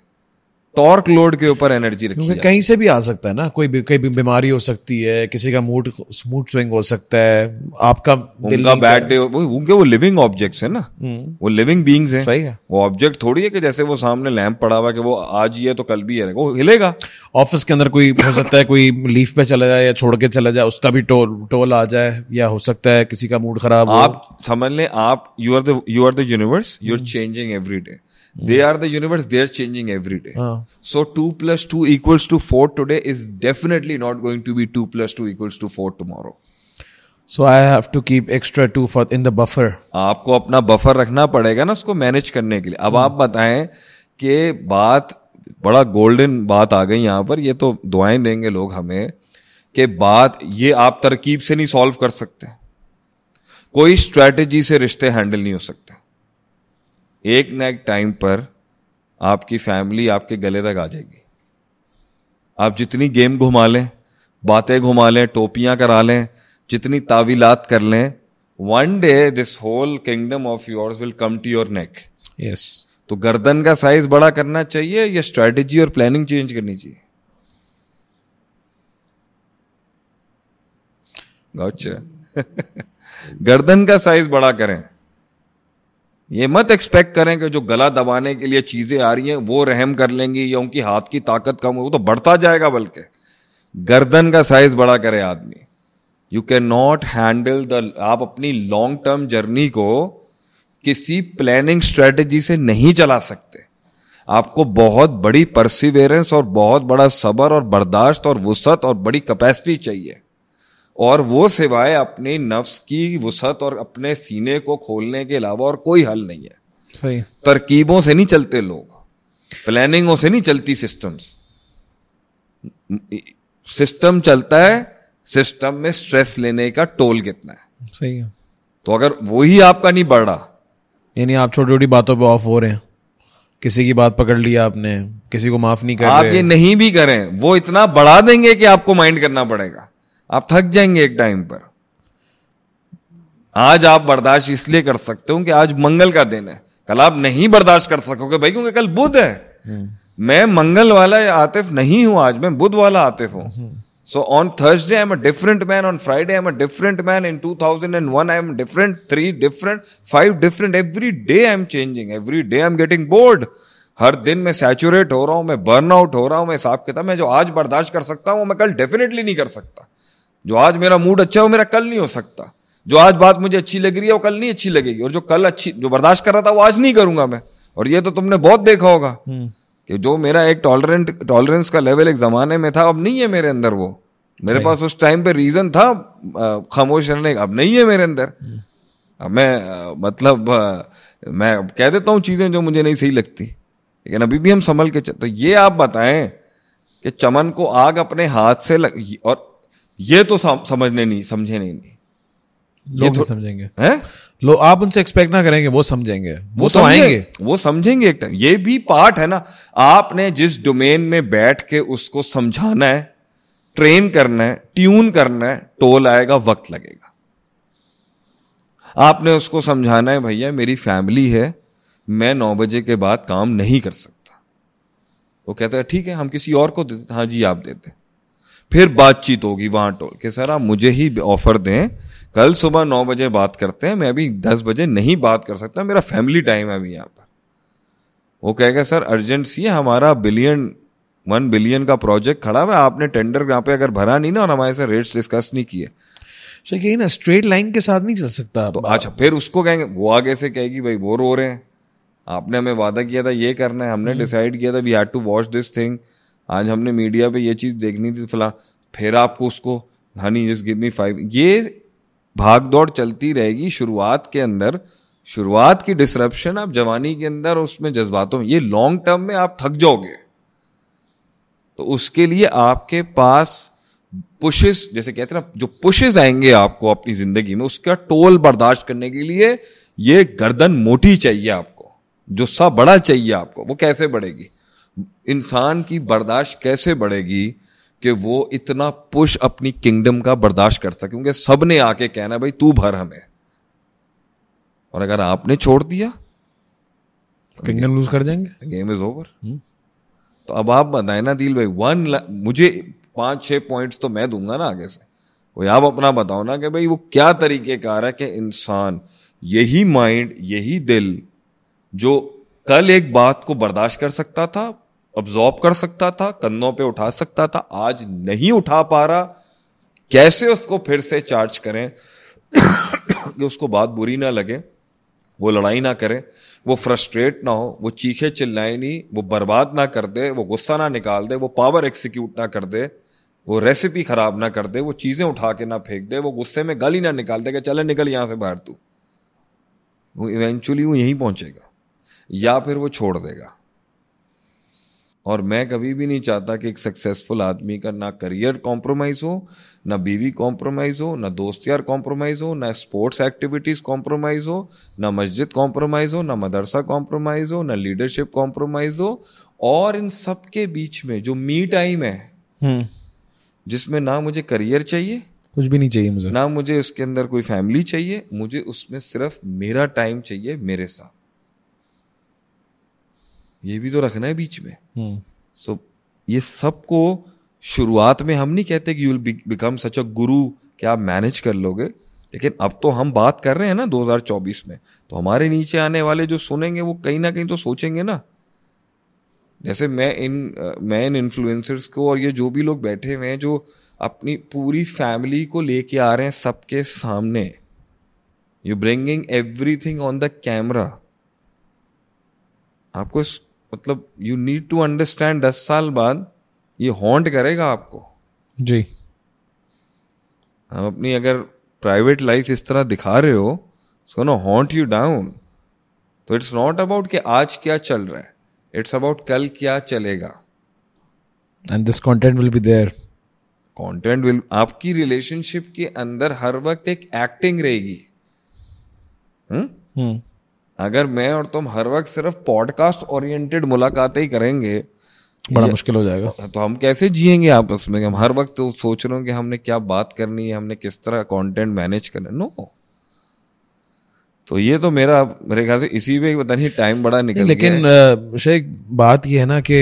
टॉर्क लोड के ऊपर एनर्जी रखी क्योंकि कहीं से भी आ सकता है ना कोई भी कोई बीमारी हो सकती है किसी का मूड मूड स्विंग हो सकता है आपका दिल का बैड डे वो क्योंकि वो लिविंग ऑब्जेक्ट्स है ना हम्म। वो लिविंग बींग्स हैं सही है वो ऑब्जेक्ट थोड़ी है कि जैसे वो सामने लैंप पड़ा हुआ है कि वो आज ही है तो कल भी है वो हिलेगा ऑफिस के अंदर कोई हो सकता है कोई लीफ पे चला जाए या छोड़ के चला जाए उसका भी टोल टोल आ जाए या हो सकता है किसी का मूड खराब आप समझ लें आप you are the you are the universe you are changing every day they are the universe they are changing every day so two plus two equals to four today is definitely not going to be two plus two equals to four tomorrow so I have to keep extra two for in the buffer आपको अपना buffer रखना पड़ेगा ना उसको manage करने के लिए अब आप बताएं कि बात बड़ा गोल्डन बात आ गई यहाँ पर ये तो दुआएं देंगे लोग हमें कि बात ये आप तरकीब से नहीं सॉल्व कर सकते कोई स्ट्रेटेजी से रिश्ते हैंडल नहीं हो सकते एक ना एक टाइम पर आपकी फैमिली आपके गले तक आ जाएगी आप जितनी गेम घुमा लें बातें घुमा लें टोपियां करा लें जितनी तावीलात कर लें one day this whole kingdom of yours will come to your neck yes तो गर्दन का साइज बड़ा करना चाहिए या स्ट्रेटेजी और प्लानिंग चेंज करनी चाहिए गौच गर्दन का साइज बड़ा करें ये मत एक्सपेक्ट करें कि जो गला दबाने के लिए चीज़ें आ रही हैं वो रहम कर लेंगी या उनकी हाथ की ताकत कम हो वो तो बढ़ता जाएगा बल्कि गर्दन का साइज बड़ा करे आदमी you can not handle the आप अपनी लॉन्ग टर्म जर्नी को किसी प्लानिंग स्ट्रेटजी से नहीं चला सकते आपको बहुत बड़ी परसिवेरेंस और बहुत बड़ा सबर और बर्दाश्त और वसत और बड़ी कैपेसिटी चाहिए और वो सिवाय अपनी नफ्स की वसत और अपने सीने को खोलने के अलावा और कोई हल नहीं है सही तरकीबों से नहीं चलते लोग प्लानिंगों से नहीं चलती सिस्टम्स सिस्टम चलता है सिस्टम में स्ट्रेस लेने का टोल कितना है सही है तो अगर वही आपका नहीं बढ़ रहा यानी आप छोटी छोटी बातों पे ऑफ हो रहे हैं किसी की बात पकड़ लिया आपने किसी को माफ नहीं कर आप ये नहीं भी करें वो इतना बढ़ा देंगे कि आपको माइंड करना पड़ेगा आप थक जाएंगे एक टाइम पर आज आप बर्दाश्त इसलिए कर सकते हो कि आज मंगल का दिन है कल आप नहीं बर्दाश्त कर सकोगे भाई क्योंकि कल बुध है हम्म। मैं मंगल वाला आतिफ नहीं हूं आज मैं बुध वाला आतिफ हूं so on Thursday I on Friday I am a different man in two thousand and one I am different three different five different every day I am changing every day I am getting bored हर दिन मैं saturate हो रहा हूं मैं burn out हो रहा हूं मैं हिसाब किताब मैं जो आज बर्दाश्त कर सकता हूं मैं कल डेफिनेटली नहीं कर सकता जो आज मेरा मूड अच्छा हो मेरा कल नहीं हो सकता जो आज बात मुझे अच्छी लग रही है वो कल नहीं अच्छी लगेगी और जो कल अच्छी जो बर्दाश्त कर रहा था वो आज नहीं करूंगा मैं और ये तो तुमने बहुत देखा होगा हम्म। कि जो मेरा एक टॉलरेंट टॉलरेंस का लेवल एक जमाने में था अब नहीं है मेरे अंदर वो मेरे पास उस टाइम पे रीजन था खामोश रहने का अब नहीं है मेरे अंदर हम्म। अब मैं मतलब मैं कह देता हूँ चीज़ें जो मुझे नहीं सही लगती लेकिन अभी भी हम संभल के तो ये आप बताएं कि चमन को आग अपने हाथ से लग और ये तो समझने नहीं समझे नहीं लोग ये तो समझेंगे हैं लो आप उनसे एक्सपेक्ट ना करेंगे वो समझेंगे वो, वो तो आएंगे वो समझेंगे एक टाइम ये भी पार्ट है ना आपने जिस डोमेन में बैठ के उसको समझाना है ट्रेन करना है ट्यून करना है टोल आएगा वक्त लगेगा आपने उसको समझाना है भैया मेरी फैमिली है मैं नौ बजे के बाद काम नहीं कर सकता वो कहता है ठीक है हम किसी और को देते हाँ जी आप देते फिर बातचीत होगी वहां टोल के सर आप मुझे ही ऑफर दें कल सुबह नौ बजे बात करते हैं मैं अभी दस बजे नहीं बात कर सकता मेरा फैमिली टाइम है अभी यहाँ पर वो कहेगा सर अर्जेंसी है हमारा बिलियन वन बिलियन का प्रोजेक्ट खड़ा हुआ आपने टेंडर यहाँ पे अगर भरा नहीं ना और हमारे से रेट्स डिस्कस नहीं किए ना स्ट्रेट लाइन के साथ नहीं चल सकता तो अच्छा फिर उसको कहेंगे वो आगे से कहेगी भाई वो रो रहे हैं आपने हमें वादा किया था ये करना है हमने हम्म। डिसाइड किया था we had to watch this thing आज हमने मीडिया पे ये चीज़ देखनी थी फिलहाल तो फिर आपको उसको honey just give me five ये भाग दौड़ चलती रहेगी शुरुआत के अंदर शुरुआत की डिसरप्शन आप जवानी के अंदर उसमें जज्बातों में ये लॉन्ग टर्म में आप थक जाओगे तो उसके लिए आपके पास पुशेस जैसे कहते हैं ना जो पुशेस आएंगे आपको अपनी जिंदगी में उसका टोल बर्दाश्त करने के लिए ये गर्दन मोटी चाहिए आपको जो सा बड़ा चाहिए आपको वो कैसे बढ़ेगी इंसान की बर्दाश्त कैसे बढ़ेगी कि वो इतना पुश अपनी किंगडम का बर्दाश्त कर सके क्योंकि सब ने आके कहना भाई तू भर हमें और अगर आपने छोड़ दिया तो किंगडम लूज कर जाएंगे गेम इज ओवर तो अब आप बताए ना दिल भाई वन मुझे पांच छह पॉइंट्स तो मैं दूंगा ना आगे से कोई आप अपना बताओ ना कि भाई वो क्या तरीके रहा है कि इंसान यही माइंड यही दिल जो कल एक बात को बर्दाश्त कर सकता था ऑब्जॉर्ब कर सकता था कंधों पे उठा सकता था आज नहीं उठा पा रहा कैसे उसको फिर से चार्ज करें कि उसको बात बुरी ना लगे वो लड़ाई ना करे वो फ्रस्ट्रेट ना हो वो चीखे चिल्लाए नहीं वो बर्बाद ना कर दे वो गुस्सा ना निकाल दे वो पावर एक्सिक्यूट ना कर दे वो रेसिपी खराब ना कर दे वो चीज़ें उठा के ना फेंक दे वो गुस्से में गाली ना निकाल दे कि चले निकल यहाँ से बाहर तू वो इवेंचुअली वो यहीं पहुंचेगा या फिर वो छोड़ देगा और मैं कभी भी नहीं चाहता कि एक सक्सेसफुल आदमी का ना करियर कॉम्प्रोमाइज़ हो ना बीवी कॉम्प्रोमाइज़ हो ना दोस्त यार कॉम्प्रोमाइज़ हो ना स्पोर्ट्स एक्टिविटीज़ कॉम्प्रोमाइज़ हो ना मस्जिद कॉम्प्रोमाइज़ हो ना मदरसा कॉम्प्रोमाइज़ हो ना लीडरशिप कॉम्प्रोमाइज़ हो और इन सब के बीच में जो मी टाइम है हम्म। जिसमें ना मुझे करियर चाहिए कुछ भी नहीं चाहिए मुझे ना मुझे उसके अंदर कोई फैमिली चाहिए मुझे उसमें सिर्फ मेरा टाइम चाहिए मेरे साथ ये भी तो रखना है बीच में सो हम्म। so, ये सबको शुरुआत में हम नहीं कहते कि you will become such a guru कि आप मैनेज कर लोगे लेकिन अब तो हम बात कर रहे हैं ना 2024 में तो हमारे नीचे आने वाले जो सुनेंगे वो कहीं ना कहीं तो सोचेंगे ना जैसे मैं इन मैं इन इन्फ्लुएंसर्स को और ये जो भी लोग बैठे हुए हैं जो अपनी पूरी फैमिली को लेके आ रहे हैं सबके सामने you bringing everything on the camera आपको मतलब यू नीड टू अंडरस्टैंड दस साल बाद ये हॉन्ट करेगा आपको जी हम अपनी अगर प्राइवेट लाइफ इस तरह दिखा रहे हो so no haunt you down तो इट्स नॉट अबाउट कि आज क्या चल रहा है इट्स अबाउट कल क्या चलेगा and this content will be there content will आपकी रिलेशनशिप के अंदर हर वक्त एक एक्टिंग रहेगी हम्म, हम्म। अगर मैं और तुम हर वक्त सिर्फ पॉडकास्ट ओरिएंटेड मुलाकातें ही करेंगे बड़ा मुश्किल हो जाएगा तो हम कैसे जिएंगे आपस में हम हर वक्त तो सोच रहे हो कि हमने क्या बात करनी है हमने किस तरह कंटेंट मैनेज करना नो तो ये तो मेरा मेरे ख्याल से इसी पे पता नहीं टाइम बड़ा निकल लेकिन शेख बात ये है ना कि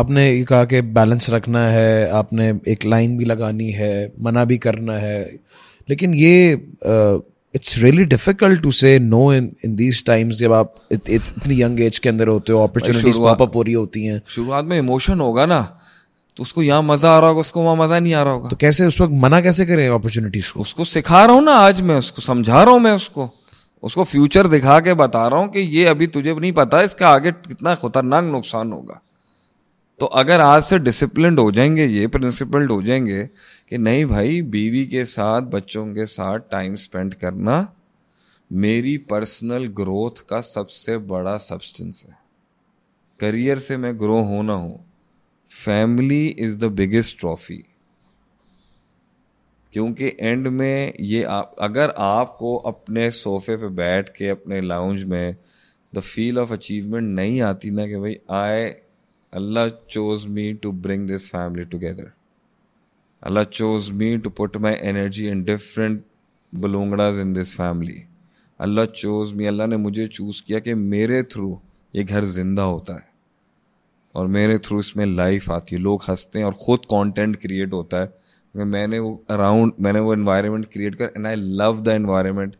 आपने ये कहा कि बैलेंस रखना है आपने एक लाइन भी लगानी है मना भी करना है लेकिन ये ah, it's really difficult to say no in in these times जब आप इत, इत, इतनी यंग एज के अंदर होते हो अपॉर्चुनिटीज पॉप हो रही होती हैं शुरुआत में इमोशन होगा ना तो उसको यहाँ मजा आ रहा होगा उसको वहाँ मजा नहीं आ रहा होगा तो कैसे उस वक्त मना कैसे करें अपॉर्चुनिटीज को उसको सिखा रहा हूँ ना आज मैं उसको समझा रहा हूँ मैं उसको उसको फ्यूचर दिखा के बता रहा हूँ कि ये अभी तुझे नहीं पता इसका आगे कितना खतरनाक नुकसान होगा तो अगर आज से डिसिप्लिन हो जाएंगे ये प्रिंसिपल्ड हो जाएंगे कि नहीं भाई बीवी के साथ बच्चों के साथ टाइम स्पेंड करना मेरी पर्सनल ग्रोथ का सबसे बड़ा सब्सटेंस है करियर से मैं ग्रो हो ना हो family is the biggest trophy क्योंकि एंड में ये आप अगर आपको अपने सोफे पे बैठ के अपने लाउंज में द फील ऑफ अचीवमेंट नहीं आती ना कि भाई आई Allah chose me to bring this family together. Allah chose me to put my energy in different belongadas in this family. Allah chose me, Allah ने मुझे चूज़ किया कि मेरे थ्रू ये घर जिंदा होता है और मेरे थ्रू इसमें लाइफ आती है लोग हंसते हैं और ख़ुद कंटेंट क्रिएट होता है क्योंकि मैंने वो अराउंड मैंने वो इन्वायरमेंट क्रिएट कर and I love the environment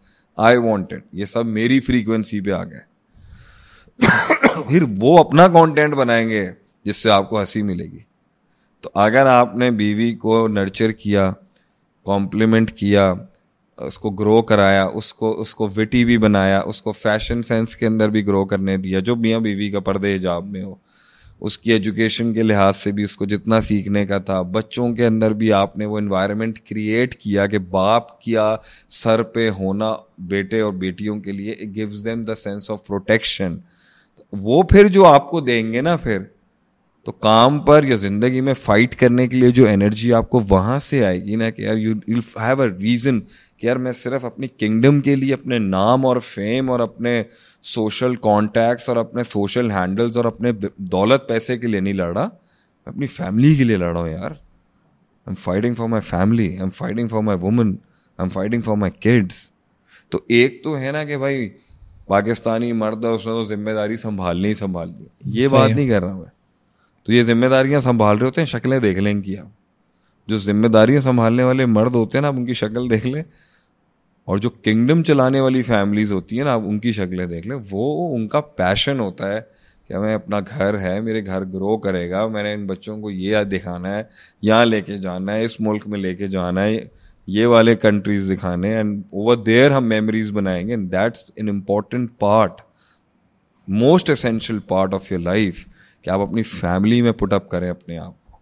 I wanted ये सब मेरी फ्रीक्वेंसी पे आ गए फिर वो अपना कंटेंट बनाएंगे जिससे आपको हंसी मिलेगी तो अगर आपने बीवी को नर्चर किया कॉम्प्लीमेंट किया उसको ग्रो कराया उसको उसको विटी भी बनाया उसको फैशन सेंस के अंदर भी ग्रो करने दिया जो मियाँ बीवी का पर्दे हिजाब में हो उसकी एजुकेशन के लिहाज से भी उसको जितना सीखने का था बच्चों के अंदर भी आपने वो इन्वायरमेंट क्रिएट किया कि बाप किया सर पे होना बेटे और बेटियों के लिए gives them the sense of protection वो फिर जो आपको देंगे ना फिर तो काम पर या जिंदगी में फाइट करने के लिए जो एनर्जी आपको वहाँ से आएगी ना कि यार you will have a reason कि यार मैं सिर्फ अपनी किंगडम के लिए अपने नाम और फेम और अपने सोशल कॉन्टैक्ट्स और अपने सोशल हैंडल्स और अपने दौलत पैसे के लिए नहीं लड़ रहा मैं अपनी फैमिली के लिए लड़ रहा हूँ यार I am fighting for my family I am fighting for my woman I am fighting for my kids तो एक तो है ना कि भाई पाकिस्तानी मर्द है उसने तो जिम्मेदारी संभालनी ही संभाल दी ये बात नहीं कर रहा मैं तो ये जिम्मेदारियां संभाल रहे होते हैं शक्लें देख लें कि आप जो जिम्मेदारियां संभालने वाले मर्द होते हैं ना आप उनकी शक्ल देख लें और जो किंगडम चलाने वाली फैमिलीज होती है ना आप उनकी शक्लें देख लें वो उनका पैशन होता है कि हमें अपना घर है मेरे घर ग्रो करेगा मैंने इन बच्चों को ये दिखाना है यहाँ लेके जाना है इस मुल्क में लेके जाना है ये वाले कंट्रीज दिखाने एंड ओवर देयर हम मेमोरीज बनाएंगे and that's an important part most essential part of your life कि आप अपनी फैमिली में पुटअप करें अपने आप को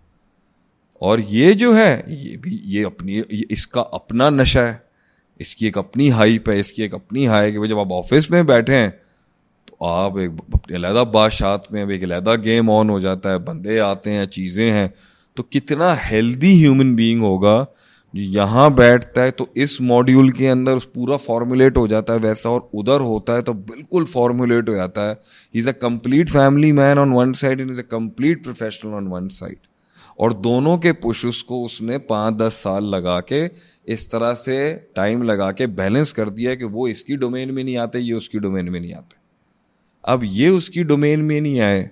और ये जो है ये भी ये अपनी ये इसका अपना नशा है इसकी एक अपनी हाइप है इसकी एक अपनी हाई कि भाई जब आप ऑफिस में बैठे हैं तो आप एक अपने अलहदा बादशाह में एक अलहदा गेम ऑन हो जाता है बंदे आते हैं चीज़ें हैं तो कितना हेल्दी ह्यूमन बीइंग होगा यहां यहाँ बैठता है तो इस मॉड्यूल के अंदर पूरा फॉर्मुलेट हो जाता है वैसा और उधर होता है तो बिल्कुल फॉर्मुलेट हो जाता है is a complete family man on one side in is a complete professional on one side और दोनों के पुशुस को उसने पाँच दस साल लगा के इस तरह से टाइम लगा के बैलेंस कर दिया कि वो इसकी डोमेन में नहीं आते ये उसकी डोमेन में नहीं आते अब ये उसकी डोमेन में नहीं आए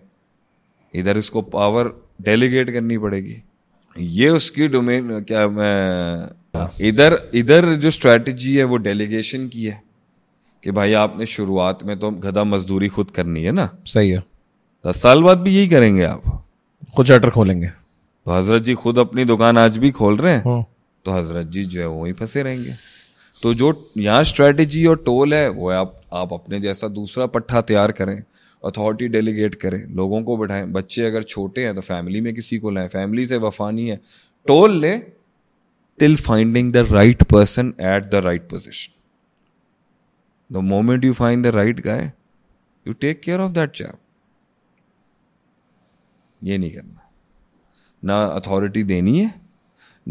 इधर इसको पावर डेलीगेट करनी पड़ेगी ये उसकी डोमेन क्या मैं हाँ। इधर इधर जो स्ट्रेटजी है वो डेलीगेशन की है कि भाई आपने शुरुआत में तो गधा मजदूरी खुद करनी है ना सही है दस साल बाद भी यही करेंगे आप खुद अटर खोलेंगे तो हजरत जी खुद अपनी दुकान आज भी खोल रहे हैं हाँ। तो हजरत जी जो है वो ही फंसे रहेंगे तो जो यहाँ स्ट्रेटेजी और टोल है वो आप आप अपने जैसा दूसरा पट्टा तैयार करें अथॉरिटी डेलीगेट करें लोगों को बैठाएं बच्चे अगर छोटे हैं तो फैमिली में किसी को लाएं फैमिली से वफा नहीं है टोल ले till finding the right person at the right position the moment you find the right guy you take care of that chap ये नहीं करना ना अथॉरिटी देनी है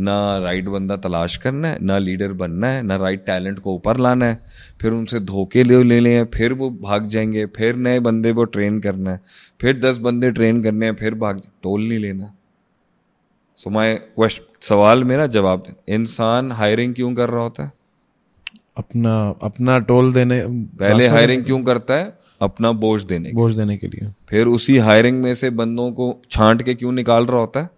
ना राइट बंदा तलाश करना है ना लीडर बनना है ना राइट टैलेंट को ऊपर लाना है फिर उनसे धोखे ले ले लें फिर वो भाग जाएंगे फिर नए बंदे को ट्रेन करना है फिर दस बंदे ट्रेन करने हैं फिर भाग टोल नहीं लेना सो माय क्वेश्चन सवाल मेरा जवाब इंसान हायरिंग क्यों कर रहा होता है अपना अपना टोल देने पहले हायरिंग क्यों करता है अपना बोझ देने बोझ देने के लिए फिर उसी हायरिंग में से बंदों को छांट के क्यों निकाल रहा होता है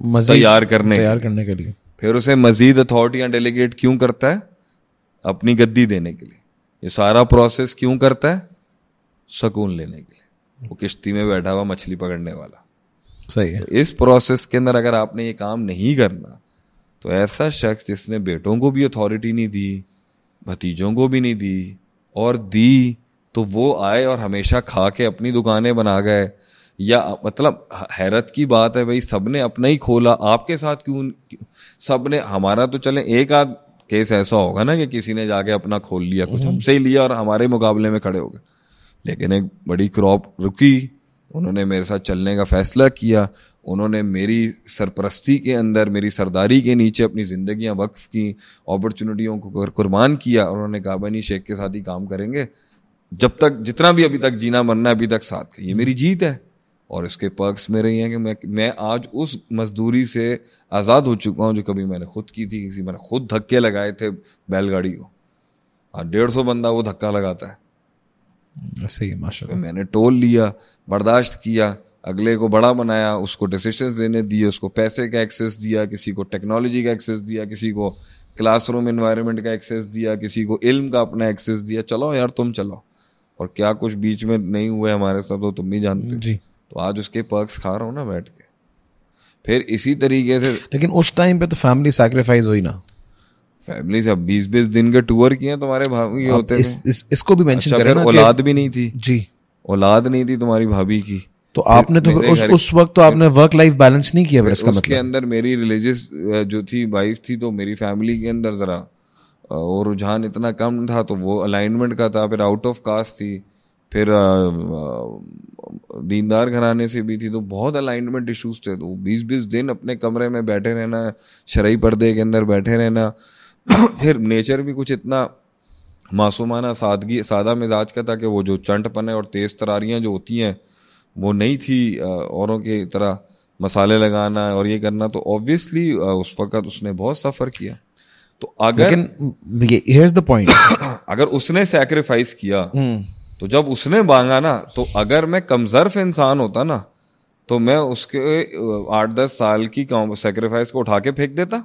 तैयार करने तैयार करने के लिए फिर उसे मजीद अथॉरिटियाँ डेलीगेट क्यों करता है अपनी गद्दी देने के लिए ये सारा प्रोसेस क्यों करता है सुकून लेने के लिए वो किश्ती में बैठा हुआ मछली पकड़ने वाला सही है तो इस प्रोसेस के अंदर अगर आपने ये काम नहीं करना तो ऐसा शख्स जिसने बेटों को भी अथॉरिटी नहीं दी भतीजों को भी नहीं दी और दी तो वो आए और हमेशा खा के अपनी दुकानें बना गए या मतलब हैरत की बात है भाई सबने अपना ही खोला आपके साथ क्यों सब ने हमारा तो चले एक आध केस ऐसा होगा ना कि किसी ने जाके अपना खोल लिया कुछ हम्म। हमसे ही लिया और हमारे मुकाबले में खड़े हो गए लेकिन एक बड़ी क्रॉप रुकी उन्होंने मेरे साथ चलने का फैसला किया उन्होंने मेरी सरपरस्ती के अंदर मेरी सरदारी के नीचे अपनी ज़िंदगियां वक्फ की अपॉर्चुनिटियों को कुर्बान किया और उन्होंने कहा बनी शेख के साथ ही काम करेंगे जब तक जितना भी अभी तक जीना मरना अभी तक साथ ये मेरी जीत है और इसके पर्क्स मेरे ये हैं कि मैं मैं आज उस मजदूरी से आज़ाद हो चुका हूँ जो कभी मैंने खुद की थी किसी मैंने खुद धक्के लगाए थे बैलगाड़ी को आज डेढ़ सौ बंदा वो धक्का लगाता है हम्म, सही माशा तो मैंने टोल लिया बर्दाश्त किया अगले को बड़ा बनाया उसको डिसीशन देने दिए उसको पैसे का एक्सेस दिया किसी को टेक्नोलॉजी का एक्सेस दिया किसी को क्लासरूम इन्वायरमेंट का एक्सेस दिया किसी को इल्म का अपना एक्सेस दिया चलो यार तुम चलो और क्या कुछ बीच में नहीं हुए हमारे साथ तो तुम नहीं जानते जी तो आज उसके पर्क्स खा रहा हूँ ना बैठ के फिर इसी तरीके से लेकिन उस टाइम पे तो फैमिली सेक्रीफाइस हुई ना फैमिली से अब बीस बीस दिन के टूर किए तुम्हारे भाभी होते इस, इस, इसको भी मेंशन अच्छा, करें औलाद भी नहीं थी जी औलाद नहीं थी तुम्हारी भाभी की तो आपने तो उस उस वक्त तो आपने वर्क लाइफ बैलेंस नहीं किया इसका उसके मतलब अंदर मेरी रिलीजियस जो थी वाइफ थी तो मेरी फैमिली के अंदर ज़रा और रुझान इतना कम था तो वो अलाइनमेंट का था फिर आउट ऑफ कास्ट थी फिर दीनदार घराने से भी थी तो बहुत अलाइनमेंट इशूज़ थे तो बीस बीस दिन अपने कमरे में बैठे रहना शराई पर्दे के अंदर बैठे रहना फिर नेचर भी कुछ इतना मासूमाना सादगी सादा मिजाज का था कि वो जो चंटपन है और तेज़ तरारियाँ जो होती हैं वो नहीं थी औरों की तरह मसाले लगाना और ये करना तो ऑब्वियसली उस वक़्त उसने बहुत सफ़र किया तो अगर लेकिन ये द पॉइंट अगर उसने सेक्रीफाइस किया हम्म। तो जब उसने मांगा ना तो अगर मैं कमजर्फ इंसान होता ना तो मैं उसके आठ दस साल की सेक्रीफाइस को उठा के फेंक देता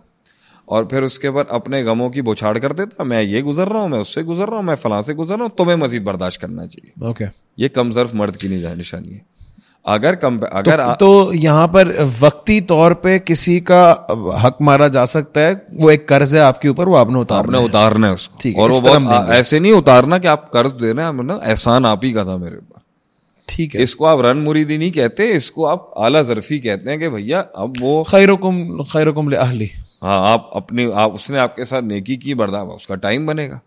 और फिर उसके बाद अपने गमों की बौछाड़ कर देता मैं ये गुजर रहा हूँ मैं उससे गुजर रहा हूँ मैं फलां से गुजर रहा हूँ तुम्हें मजीद बर्दाश्त करना चाहिए ओके okay. ये कमजर्फ मर्द की निशानी है अगर कम तो अगर तो, तो यहाँ पर वक्ती तौर पे किसी का हक मारा जा सकता है वो एक कर्ज है आपके ऊपर वो आपने उतारना आपने उतारना है उसको ठीक और वो बहुत आ, ऐसे नहीं उतारना कि आप कर्ज दे रहे हैं ना एहसान आप ही का था मेरे ऊपर ठीक है इसको आप रन मुरीदी नहीं कहते इसको आप आला जरफी कहते हैं कि भैया अब वो खैरकुम खैरकुम अहली हाँ आप अपनी आप उसने आपके साथ नेकी की बर्दावा उसका टाइम बनेगा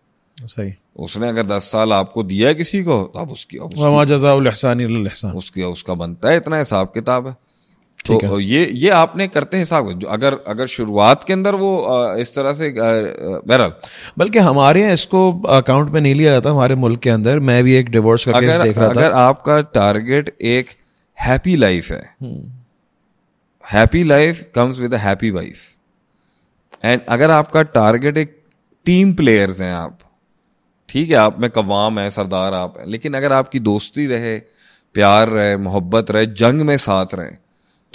सही उसने अगर दस साल आपको दिया किसी को तो आप उसकी, उसकी उसकी उसका बनता है इतना हिसाब किताब है तो ये ये आपने करते हिसाब अगर अगर शुरुआत के अंदर वो इस तरह से बहरहाल बल्कि हमारे यहाँ इसको अकाउंट में नहीं लिया जाता हमारे मुल्क के अंदर मैं भी एक डिवोर्स का केस देख रहा था अगर आपका टारगेट एक हैप्पी लाइफ है happy life comes with happy wife and अगर आपका टारगेट एक टीम प्लेयर्स हैं आप ठीक है आप में कवाम है सरदार आप है लेकिन अगर आपकी दोस्ती रहे प्यार रहे मोहब्बत रहे जंग में साथ रहे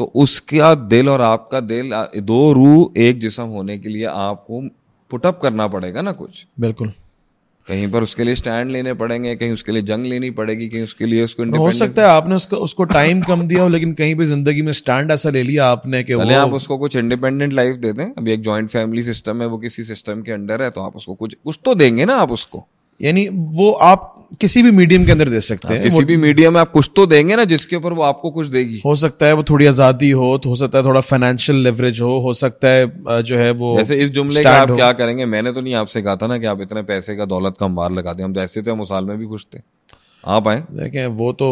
तो उसका दिल और आपका दिल दो रूह एक जिसम होने के लिए आपको पुटअप करना पड़ेगा ना कुछ बिल्कुल कहीं पर उसके लिए स्टैंड लेने पड़ेंगे कहीं उसके लिए जंग लेनी पड़ेगी कहीं उसके लिए उसको हो सकता है आपने उसका उसको टाइम कम दिया हो लेकिन कहीं भी जिंदगी में स्टैंड ऐसा ले लिया आपने कि वो आप उसको कुछ इंडिपेंडेंट लाइफ दे दें अभी एक जॉइंट फैमिली सिस्टम है वो किसी सिस्टम के अंडर है तो आप उसको कुछ कुछ तो देंगे ना आप उसको यानी वो आप किसी भी मीडियम के अंदर दे सकते हाँ, हैं किसी भी मीडियम में आप कुछ तो देंगे ना जिसके ऊपर वो आपको कुछ देगी हो सकता है वो थोड़ी आजादी हो तो हो सकता है थोड़ा फाइनेंशियल लेवरेज हो हो सकता है जो है वो जैसे इस जुमले का आप क्या करेंगे मैंने तो नहीं आपसे कहा था ना कि आप इतने पैसे का दौलत का मार लगाते हैं हम जैसे तो थे तो हम उस में भी खुश थे आप आए देखें वो तो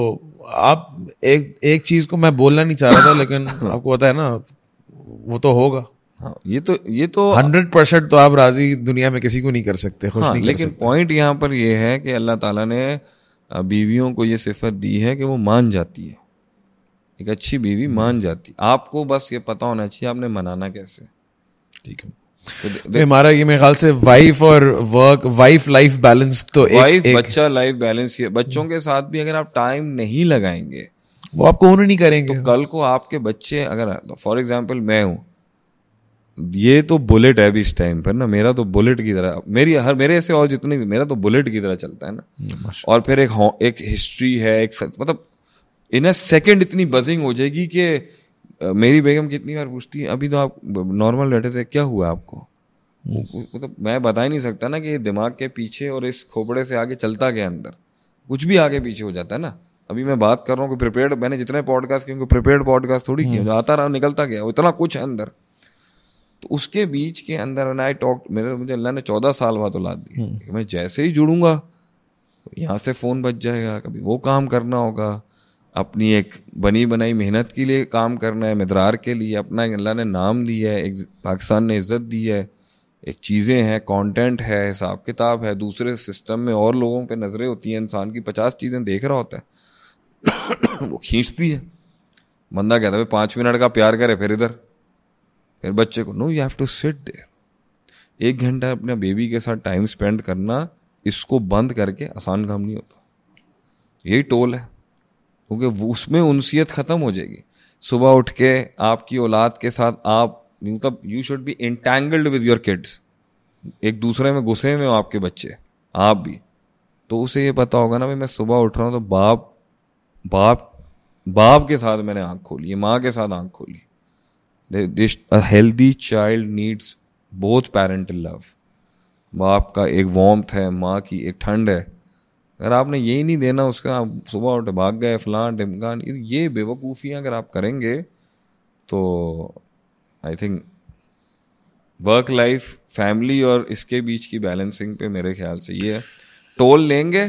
आप एक एक चीज को मैं बोलना नहीं चाह रहा था लेकिन आपको पता है ना वो तो होगा हाँ, ये तो ये तो हंड्रेड परसेंट तो आप राजी दुनिया में किसी को नहीं कर सकते खुश हाँ, नहीं लेकिन पॉइंट यहाँ पर यह है कि अल्लाह ताला ने बीवियों को ये सिफत दी है कि वो मान जाती है एक अच्छी बीवी हम्म। मान जाती आपको बस ये पता होना चाहिए आपने मनाना कैसे ठीक है तो हमारा ये मेरे ख्याल से वाइफ और वर्क वाइफ लाइफ बैलेंस तो वाइफ एक, बच्चा लाइफ बैलेंस ये बच्चों हम्म। के साथ भी अगर आप टाइम नहीं लगाएंगे वो आपको उन्हें नहीं करेंगे तो कल को आपके बच्चे अगर फॉर एग्जाम्पल मैं हूँ ये तो बुलेट है अभी इस टाइम पर ना मेरा तो बुलेट की तरह मेरी हर मेरे ऐसे और जितने भी मेरा तो बुलेट की तरह चलता है ना और फिर एक एक हिस्ट्री है एक मतलब इन अ सेकेंड इतनी बजिंग हो जाएगी कि मेरी बेगम कितनी बार पूछती है अभी तो आप नॉर्मल बैठे थे क्या हुआ आपको मतलब मैं बता ही नहीं सकता ना कि दिमाग के पीछे और इस खोपड़े से आगे चलता गया अंदर कुछ भी आगे पीछे हो जाता है ना अभी मैं बात कर रहा हूँ कि प्रिपेयर्ड मैंने जितने पॉडकास्ट किए उनको प्रिपेयर्ड पॉडकास्ट थोड़ी किया hmm. आता रहा निकलता गया इतना कुछ है अंदर तो उसके बीच के अंदर आई टॉक मेरे मुझे अल्लाह ने चौदह साल बाद औलाद दी हम्म। मैं जैसे ही जुड़ूंगा तो यहाँ से फ़ोन बच जाएगा कभी वो काम करना होगा अपनी एक बनी बनाई मेहनत के लिए काम करना है मदरार के लिए अपना अल्लाह ने नाम दिया है एक पाकिस्तान ने इज़्ज़त दी है एक चीज़ें हैं कंटेंट है हिसाब किताब है दूसरे सिस्टम में और लोगों पे नज़रें होती हैं इंसान की पचास चीज़ें देख रहा होता है वो खींचती है बंदा कहता है भाई पाँच मिनट का प्यार करे फिर इधर फिर बच्चे को no you have to sit there एक घंटा अपने बेबी के साथ टाइम स्पेंड करना इसको बंद करके आसान काम नहीं होता यही टोल है क्योंकि उसमें उनसीयत ख़त्म हो जाएगी सुबह उठ के आपकी औलाद के साथ आप मतलब you should be entangled with your kids एक दूसरे में घुसे हुए हो आपके बच्चे आप भी तो उसे ये पता होगा ना भाई मैं सुबह उठ रहा हूँ तो बाप बाप बाप के साथ मैंने आँख खोली माँ के साथ आँख खोली they, healthy child needs both needs love बाप का एक वॉम्थ है माँ की एक ठंड है अगर आपने यही नहीं देना उसका आप सुबह उठे भाग गए फलान टिमकान ये बेवकूफ़ियाँ अगर आप करेंगे तो I think work life family और इसके बीच की बैलेंसिंग पे मेरे ख्याल से ये है टोल लेंगे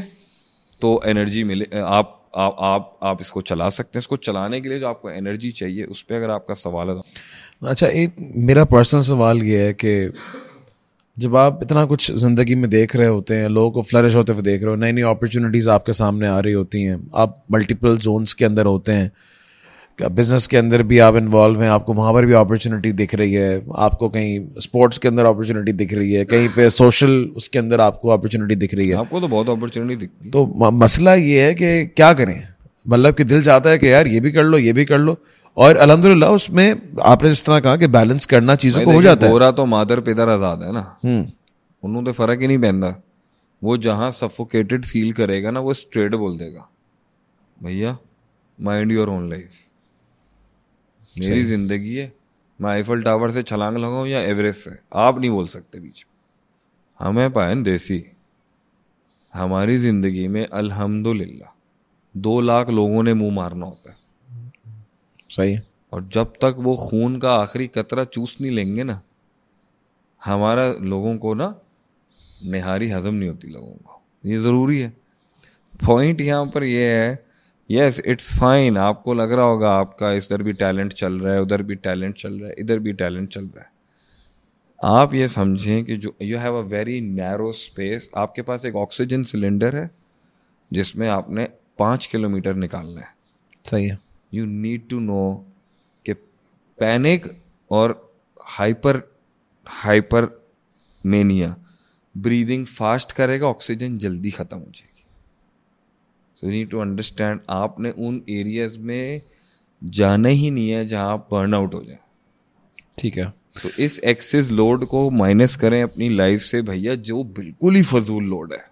तो एनर्जी मिले आप आप आप आप इसको चला सकते हैं इसको चलाने के लिए जो आपको एनर्जी चाहिए उस पर अगर आपका सवाल है तो। अच्छा एक मेरा पर्सनल सवाल ये है कि जब आप इतना कुछ ज़िंदगी में देख रहे होते हैं लोगों को फ्लरिश होते हुए देख रहे हो नई नई अपॉर्चुनिटीज़ आपके सामने आ रही होती हैं आप मल्टीपल जोन्स के अंदर होते हैं बिजनेस के अंदर भी आप इन्वॉल्व हैं आपको वहाँ पर भी अपॉर्चुनिटी दिख रही है आपको कहीं स्पोर्ट्स के अंदर अपॉर्चुनिटी दिख रही है कहीं पे सोशल उसके अंदर आपको अपॉर्चुनिटी दिख रही है आपको तो बहुत अपॉर्चुनिटी दिख तो मसला ये है कि क्या करें मतलब कि दिल चाहता है कि यार ये भी कर लो ये भी कर लो और अलहमदुल्ला उसमें आपने जिस तरह कहा कि बैलेंस करना चीज़ों को हो जाता है तो मादर पिदर आज़ाद है ना हम्म। उन्होंने तो फ़र्क ही नहीं पहनता वो जहाँ सफोकेटेड फील करेगा ना वो स्ट्रेट बोल देगा भैया माइंड योर ओन लाइफ मेरी जिंदगी है मैं आईफल टावर से छलांग लगाऊं या एवरेस्ट से आप नहीं बोल सकते बीच हमें पायन देसी हमारी जिंदगी में अल्हम्दुलिल्लाह दो लाख लोगों ने मुंह मारना होता है सही है और जब तक वो खून का आखिरी कतरा चूस नहीं लेंगे ना हमारा लोगों को ना निहारी हजम नहीं होती लोगों को ये ज़रूरी है पॉइंट यहाँ पर यह है यस इट्स फाइन आपको लग रहा होगा आपका इधर भी टैलेंट चल रहा है उधर भी टैलेंट चल रहा है इधर भी टैलेंट चल रहा है आप ये समझें कि जो you have a very narrow space आपके पास एक ऑक्सीजन सिलेंडर है जिसमें आपने पाँच किलोमीटर निकालना है सही है यू नीड टू नो कि पैनिक और hyper hyper mania breathing fast करेगा ऑक्सीजन जल्दी ख़त्म हो जाएगी सो नीड टू अंडरस्टैंड आपने उन एरियाज में जाना ही नहीं है जहाँ आप बर्न आउट हो जाए ठीक है तो इस एक्सेस लोड को माइनस करें अपनी लाइफ से भैया जो बिल्कुल ही फजूल लोड है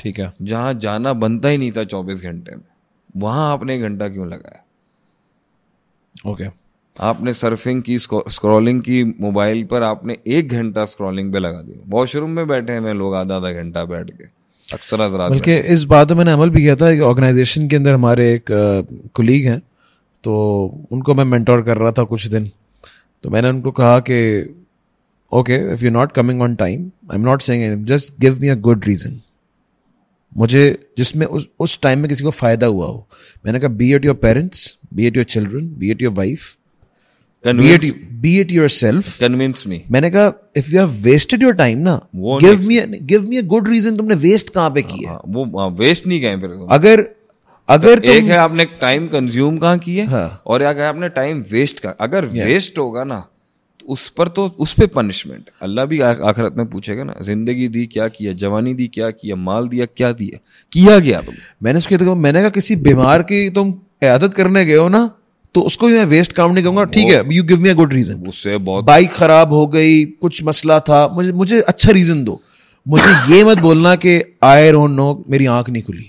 ठीक है जहां जाना बनता ही नहीं था चौबीस घंटे में वहां आपने घंटा क्यों लगाया ओके okay. आपने सर्फिंग की स्क्रॉलिंग की मोबाइल पर आपने एक घंटा स्क्रॉलिंग पे लगा दिया वॉशरूम में बैठे हैं मैं लोग आधा आधा घंटा बैठ के अक्सर बल्कि इस बात पर मैंने अमल भी किया था कि ऑर्गेनाइजेशन के अंदर हमारे एक कुलीग हैं तो उनको मैं मेंटोर कर रहा था कुछ दिन तो मैंने उनको कहा कि okay if you not coming on time I am not saying just give me a good reason मुझे जिसमें उस उस टाइम में किसी को फ़ायदा हुआ हो मैंने कहा be at your parents be at your children be at your wife तुमने वेस्ट पे हाँ, वो वेस्ट हाँ, नहीं गए तो। अगर अगर तो एक है आपने टाइम कंज्यूम किया हाँ. और एक है आपने टाइम वेस्ट का अगर yeah. वेस्ट होगा ना तो उस पर तो उस पर पनिशमेंट अल्लाह भी आखिरत में पूछेगा ना जिंदगी दी क्या किया जवानी दी क्या किया माल दिया क्या दिया किया गया मैंने उसके तो मैंने कहा किसी बीमार की तुम इयादत करने गए हो ना तो उसको भी मैं वेस्ट काम नहीं करूंगा ठीक है you give me a good reason उससे बहुत बाइक खराब हो गई कुछ मसला था मुझे मुझे अच्छा रीजन दो मुझे ये मत बोलना कि आई डोंट नो मेरी आंख नहीं खुली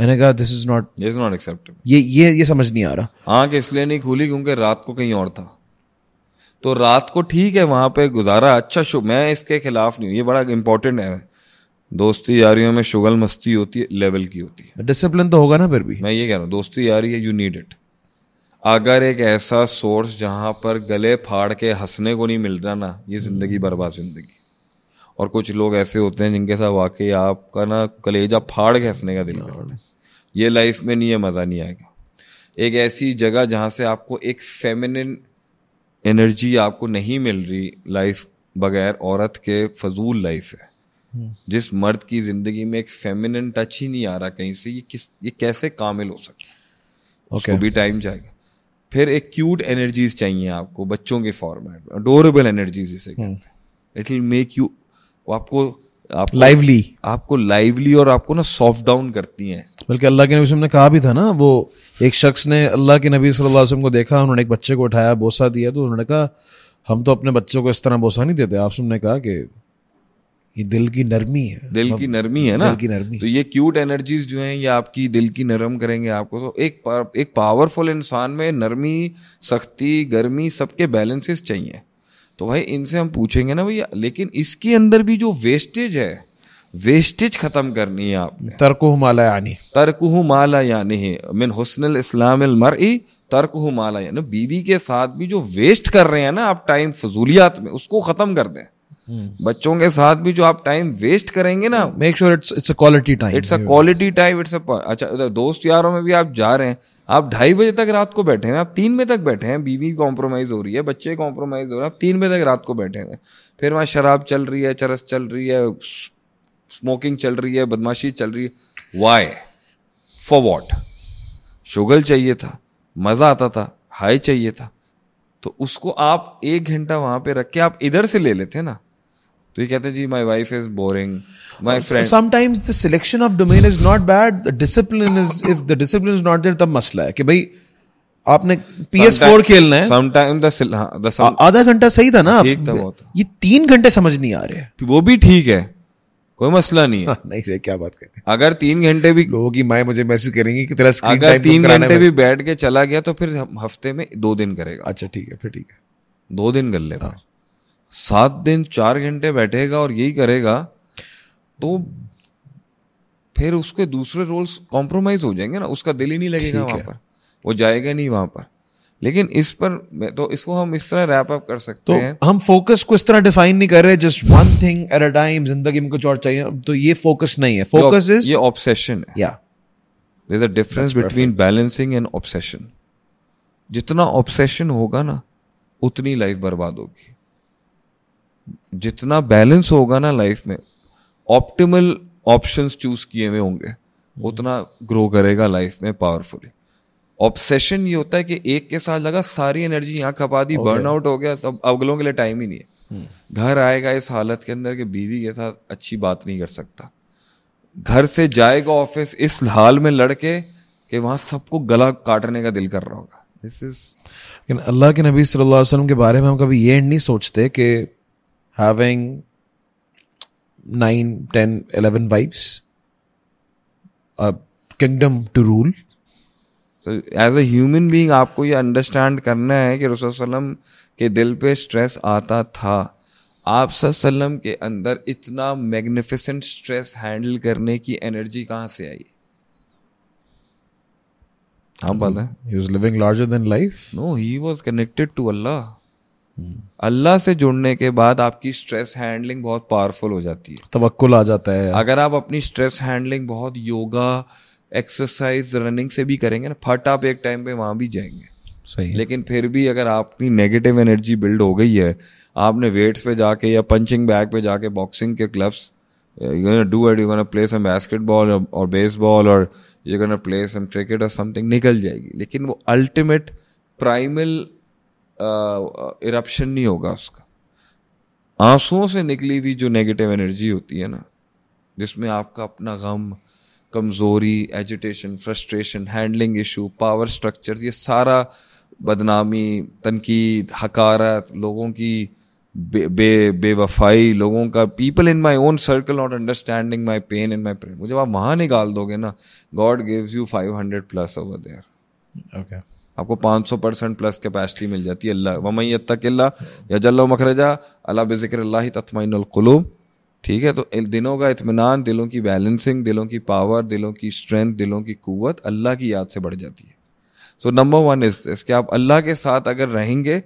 मैंने कहा this is not is not acceptable ये ये ये समझ नहीं आ रहा आंख इसलिए नहीं खुली क्योंकि रात को कहीं और था तो रात को ठीक है वहां पे गुजारा अच्छा शुभ मैं इसके खिलाफ नहीं हूँ ये बड़ा इंपॉर्टेंट है दोस्ती यारियों में शुगल मस्ती होती है लेवल की होती है डिसिप्लिन तो होगा ना फिर भी मैं ये कह रहा हूँ दोस्ती यारी है यू नीड इट अगर एक ऐसा सोर्स जहाँ पर गले फाड़ के हंसने को नहीं मिल रहा ना ये हम्म। ज़िंदगी बर्बाद ज़िंदगी और कुछ लोग ऐसे होते हैं जिनके साथ वाकई आपका ना कलेजा फाड़ के हंसने का दिल हाँ। ये लाइफ में नहीं है मज़ा नहीं आएगा एक ऐसी जगह जहाँ से आपको एक फेमिनिन एनर्जी आपको नहीं मिल रही लाइफ बगैर औरत के फजूल लाइफ है हम्म। जिस मर्द की ज़िंदगी में एक फेमिनिन टच ही नहीं आ रहा कहीं से ये किस ये कैसे कामिल हो सकता है okay. उसको भी टाइम जाएगा फिर एक क्यूट एनर्जीज चाहिए आपको बच्चों के फॉर्मेट में अडोरेबल एनर्जीज इसे इट विल मेक यू आपको आप लाइवली आपको लाइवली और आपको ना सॉफ्ट डाउन करती हैं बल्कि अल्लाह के नबी ने कहा भी था ना वो एक शख्स ने अल्लाह के नबी सल्लल्लाहु अलैहि वसल्लम को देखा उन्होंने एक बच्चे को उठाया बोसा दिया तो उन्होंने कहा हम तो अपने बच्चों को इस तरह बोसा नहीं देते आप सबने कहा कि ये दिल की नरमी है दिल की नरमी है ना दिल की नरमी तो ये क्यूट एनर्जीज जो हैं ये आपकी दिल की नरम करेंगे आपको तो एक एक पावरफुल इंसान में नरमी सख्ती गर्मी सबके बैलेंसेस चाहिए तो भाई इनसे हम पूछेंगे ना भैया लेकिन इसके अंदर भी जो वेस्टेज है वेस्टेज खत्म करनी है आपने तरकुह माला यानी तरकुह माला यानी मीन हुसन इस्लाम मर तर्क माला यानी बीवी के साथ भी जो वेस्ट कर रहे हैं ना आप टाइम फजूलियात में उसको खत्म कर दें बच्चों के साथ भी जो आप टाइम वेस्ट करेंगे ना make sure it's it's a quality time it's a quality time it's a अच्छा तो दोस्त यारों में भी आप जा रहे हैं आप ढाई बजे तक रात को बैठे हैं आप तीन बजे तक बैठे हैं बीवी कॉम्प्रोमाइज़ हो रही है बच्चे कॉम्प्रोमाइज़ हो रहे हैं आप तीन बजे तक रात को बैठे हैं फिर वहाँ शराब चल रही है चरस चल रही है स्मोकिंग चल रही है बदमाशी चल रही है वाई फॉर वॉट शुगर चाहिए था मज़ा आता था हाई चाहिए था तो उसको आप एक घंटा वहां पे रख के आप इधर से ले लेते ना तो ये कहते हैं जी my wife is boring my friend sometimes the selection of domain is not bad the discipline is if the discipline is not there तब मसला है कि भाई आपने पी एस फोर खेलना है समटाइम हाँ, आधा घंटा सही था ना ठीक था बहुत ये तीन घंटे समझ नहीं आ रहे वो भी ठीक है कोई मसला नहीं है हाँ, नहीं रे क्या बात करें अगर तीन घंटे भी लोगों की माए मुझे मैसेज करेंगी कि तेरा स्क्रीन अगर तीन घंटे भी बैठ के चला गया तो फिर हफ्ते में दो दिन करेगा अच्छा ठीक है फिर ठीक है दो दिन कर लेगा हाँ। सात दिन चार घंटे बैठेगा और यही करेगा तो फिर उसके दूसरे रोल्स कॉम्प्रोमाइज हो जाएंगे ना उसका दिल ही नहीं लगेगा वहां पर वो जाएगा नहीं वहां पर लेकिन इस पर तो इसको हम इस तरह रैप अप कर सकते तो हैं हम फोकस को इस तरह डिफाइन नहीं कर रहे just one thing at a time जिंदगी में कुछ और चाहिए तो ये फोकस नहीं है फोकस इज ये ऑब्सेशन है या there is a difference between balancing and obsession जितना ऑब्सेशन होगा ना उतनी लाइफ बर्बाद होगी जितना बैलेंस होगा ना लाइफ में ऑप्टिमल ऑप्शंस चूज किए हुए होंगे उतना ग्रो करेगा लाइफ में पावरफुली ऑब्सेशन ये होता है कि एक के साथ लगा सारी एनर्जी यहाँ खपा दी बर्न आउट हो गया तब अगलों के लिए टाइम ही नहीं है हम्म। घर आएगा इस हालत के अंदर कि बीवी के साथ अच्छी बात नहीं कर सकता घर से जाएगा ऑफिस इस हाल में लड़के कि वहां सबको गला काटने का दिल कर रहा होगा दिस इज अल्लाह के नबी सल्लल्लाहु अलैहि वसल्लम के बारे में हम कभी ये नहीं सोचते कि having 9, 10, 11 wives, a kingdom to rule. So, as a human being, आपको ये understand करना है कि रसोल्लम के दिल पे स्ट्रेस आता था आप सल्लम के अंदर इतना मैग्निफिसेंट स्ट्रेस हैंडल करने की एनर्जी कहाँ से आई हाँ पता है he was living larger than life no he was connected to Allah Allah से जुड़ने के बाद आपकी स्ट्रेस हैंडलिंग बहुत पावरफुल हो जाती है तवक्कुल आ जाता है अगर आप अपनी स्ट्रेस हैंडलिंग बहुत योगा एक्सरसाइज रनिंग से भी करेंगे ना फट आप एक टाइम पे वहां भी जाएंगे सही लेकिन फिर भी अगर आपकी नेगेटिव एनर्जी बिल्ड हो गई है आपने वेट्स पे जाके या पंचिंग बैग पे जाके बॉक्सिंग के clubs do at you play some basketball और बेसबॉल और you gonna play some cricket और समथिंग निकल जाएगी लेकिन वो अल्टीमेट प्राइमल इरप्शन नहीं होगा उसका आंसुओं से निकली हुई जो नेगेटिव एनर्जी होती है ना जिसमें आपका अपना गम कमज़ोरी agitation frustration handling issue power structure ये सारा बदनामी तनकीद हकारत लोगों की बे बे लोगों का people in my own circle not understanding my pain in my pain मुझे आप वहाँ निकाल दोगे ना God gives you five hundred plus over there okay आपको 500 परसेंट प्लस कैपेसिटी मिल जाती है अल्लाह वमई या यजल्ला मखरजा अला बिक्र अल्लाह तत्मिनकलूब ठीक है तो दिनों का इतमान दिलों की बैलेंसिंग दिलों की पावर दिलों की स्ट्रेंथ दिलों की कुत अल्लाह की याद से बढ़ जाती है सो नंबर वन इज इसके आप अल्लाह के साथ अगर रहेंगे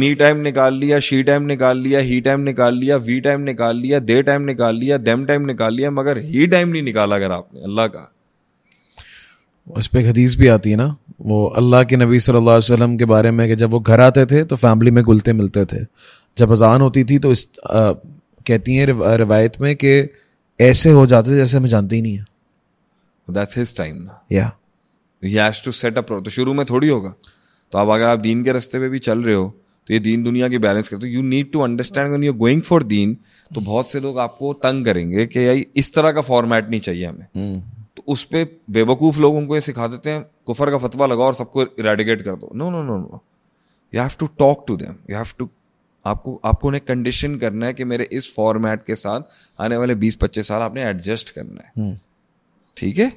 मी टाइम निकाल लिया शी टाइम निकाल लिया ही टाइम निकाल लिया वी टाइम निकाल लिया दे टाइम निकाल लिया देम टाइम निकाल लिया मगर ही टाइम नहीं निकाला अगर आपने अल्लाह का उस पर हदीस भी आती है ना वो अल्लाह के नबी सल्लल्लाहु अलैहि वसल्लम के बारे में कि जब वो घर आते थे तो फैमिली में गुलते मिलते थे जब अजान होती थी तो इस आ, कहती हैं रिवायत में कि ऐसे हो जाते जैसे हमें जानते ही नहीं है दैट्स तो शुरू में थोड़ी होगा तो अब अगर आप दीन के रस्ते पे भी चल रहे हो तो ये दीन दुनिया की बैलेंस करते हो you need to understand one going for दीन तो बहुत से लोग आपको तंग करेंगे कि यार इस तरह का फॉर्मेट नहीं चाहिए हमें हम्म। तो उस पर बेवकूफ़ लोग उनको ये सिखा देते हैं कुफर का फतवा लगाओ और सबको इरेडिकेट कर दो no no no no you have to talk to them you have to आपको आपको उन्हें कंडीशन करना है कि मेरे इस फॉर्मेट के साथ आने वाले बीस पच्चीस साल आपने एडजस्ट करना है हम्म। ठीक है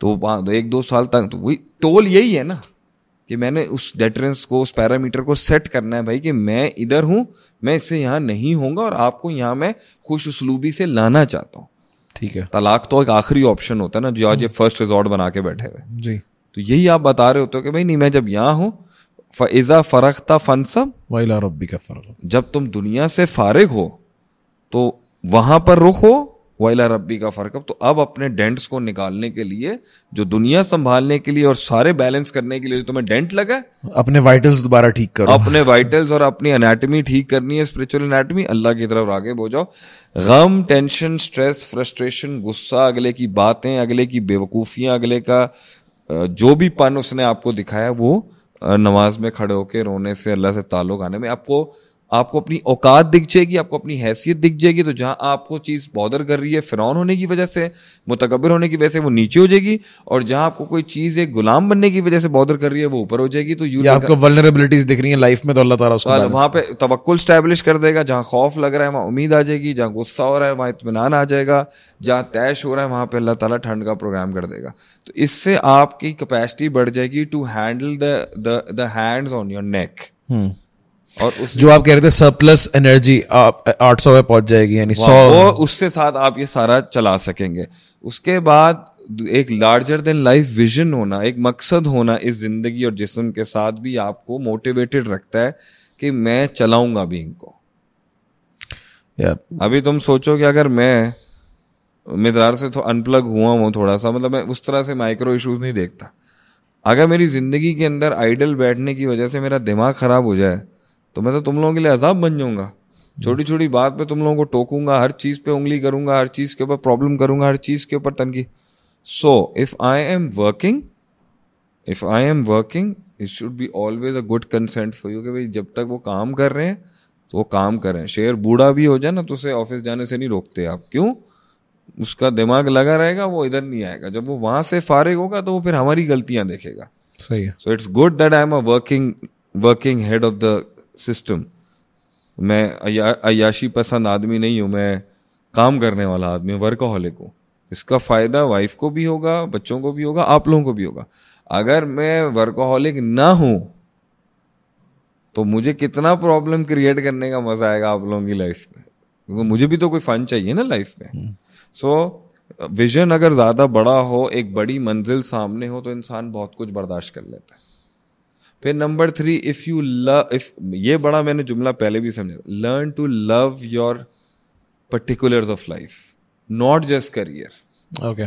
तो, तो एक दो साल तक तो वही टोल यही है ना कि मैंने उस डेटरेंस को उस पैरामीटर को सेट करना है भाई कि मैं इधर हूँ मैं इससे यहाँ नहीं होऊंगा और आपको यहाँ मैं खुश उसलूबी से लाना चाहता हूँ ठीक है तलाक तो एक आखिरी ऑप्शन होता है ना जो आज ये फर्स्ट रिजॉर्ट बना के बैठे हुए जी तो यही आप बता रहे होते हो कि भाई नहीं मैं जब यहाँ हूँ फ़ैज़ा था फ़न सब वही रबी का फ़र्क जब तुम दुनिया से फारिग हो तो वहां पर रुख हो वाइला रब्बी का फर्क अब तो अब अपने डेंट्स को निकालने के लिए जो दुनिया संभालने के लिए और सारे बैलेंस करने के लिए जो तुम्हें डेंट लगा अपने वाइटल्स दोबारा ठीक करो अपने वाइटल्स और अपनी अनाटमी ठीक करनी है स्पिरिचुअल अनाटमी अल्लाह की तरफ आगे बो जाओ गम टेंशन स्ट्रेस फ्रस्ट्रेशन गुस्सा अगले की बातें अगले की बेवकूफियां अगले का जो भी पन उसने आपको दिखाया वो नमाज में खड़े होकर रोने से अल्लाह से ताल्लुक आने में आपको आपको अपनी औकात दिख जाएगी आपको अपनी हैसियत दिख जाएगी तो जहां आपको चीज़ बॉदर कर रही है फिरौन होने की वजह से मुतकबर होने की वजह से वो नीचे हो जाएगी और जहां आपको कोई चीज़ एक गुलाम बनने की वजह से बॉदर कर रही है वो ऊपर हो जाएगी तो यू आपको वर्नरेबिलिटीज दिख रही है लाइफ में तो अल्लाह तारा उसको वहां पे तवक्ल स्टैब्लिश कर देगा जहां खौफ लग रहा है वहां उम्मीद आ जाएगी जहाँ गुस्सा हो रहा है वहां इतमान आ जाएगा जहां तैश हो रहा है वहां पर अल्लाह तला ठंड का प्रोग्राम कर देगा तो इससे आपकी कैपेसिटी बढ़ जाएगी to handle the the hands on your neck और जो आप कह रहे थे सरप्लस एनर्जी आप आठ सौ में पहुंच जाएगी यानी सौ वो उसके साथ आप ये सारा चला सकेंगे उसके बाद एक लार्जर देन लाइफ विजन होना एक मकसद होना इस जिंदगी और जिसम के साथ भी आपको मोटिवेटेड रखता है कि मैं चलाऊंगा भी इनको yeah. अभी तुम सोचो कि अगर मैं मिदरार से तो अनप्लग हुआ हूँ थोड़ा सा मतलब मैं उस तरह से माइक्रो इश्यूज नहीं देखता अगर मेरी जिंदगी के अंदर आइडल बैठने की वजह से मेरा दिमाग खराब हो जाए तो मैं तो तुम लोगों के लिए अजाब बन जाऊंगा छोटी छोटी बात पे तुम लोगों को टोकूंगा हर चीज़ पे उंगली करूंगा हर चीज़ के ऊपर प्रॉब्लम करूंगा हर चीज़ के ऊपर तनकी so if I am working if I am working it should be always a good consent for you कि भाई जब तक वो काम कर रहे हैं तो वो काम करें शेर बूढ़ा भी हो जाए ना तो उसे ऑफिस जाने से नहीं रोकते आप क्यों उसका दिमाग लगा रहेगा वो इधर नहीं आएगा जब वो वहां से फारिग होगा तो वो फिर हमारी गलतियां देखेगा सही है so it's good that I am a working working head of the system मैं अयाशी पसंद आदमी नहीं हूँ मैं काम करने वाला आदमी हूँ वर्कहॉलिक हूँ इसका फ़ायदा वाइफ को भी होगा बच्चों को भी होगा आप लोगों को भी होगा अगर मैं वर्कहॉलिक ना हूँ तो मुझे कितना प्रॉब्लम क्रिएट करने का मज़ा आएगा आप लोगों की लाइफ में क्योंकि मुझे भी तो कोई फन चाहिए ना लाइफ में सो हम्म। विजन अगर ज़्यादा बड़ा हो एक बड़ी मंजिल सामने हो तो इंसान बहुत कुछ बर्दाश्त कर लेता है फिर number three if you love if ये बड़ा मैंने जुमला पहले भी समझा learn to love your particulars of life not just career okay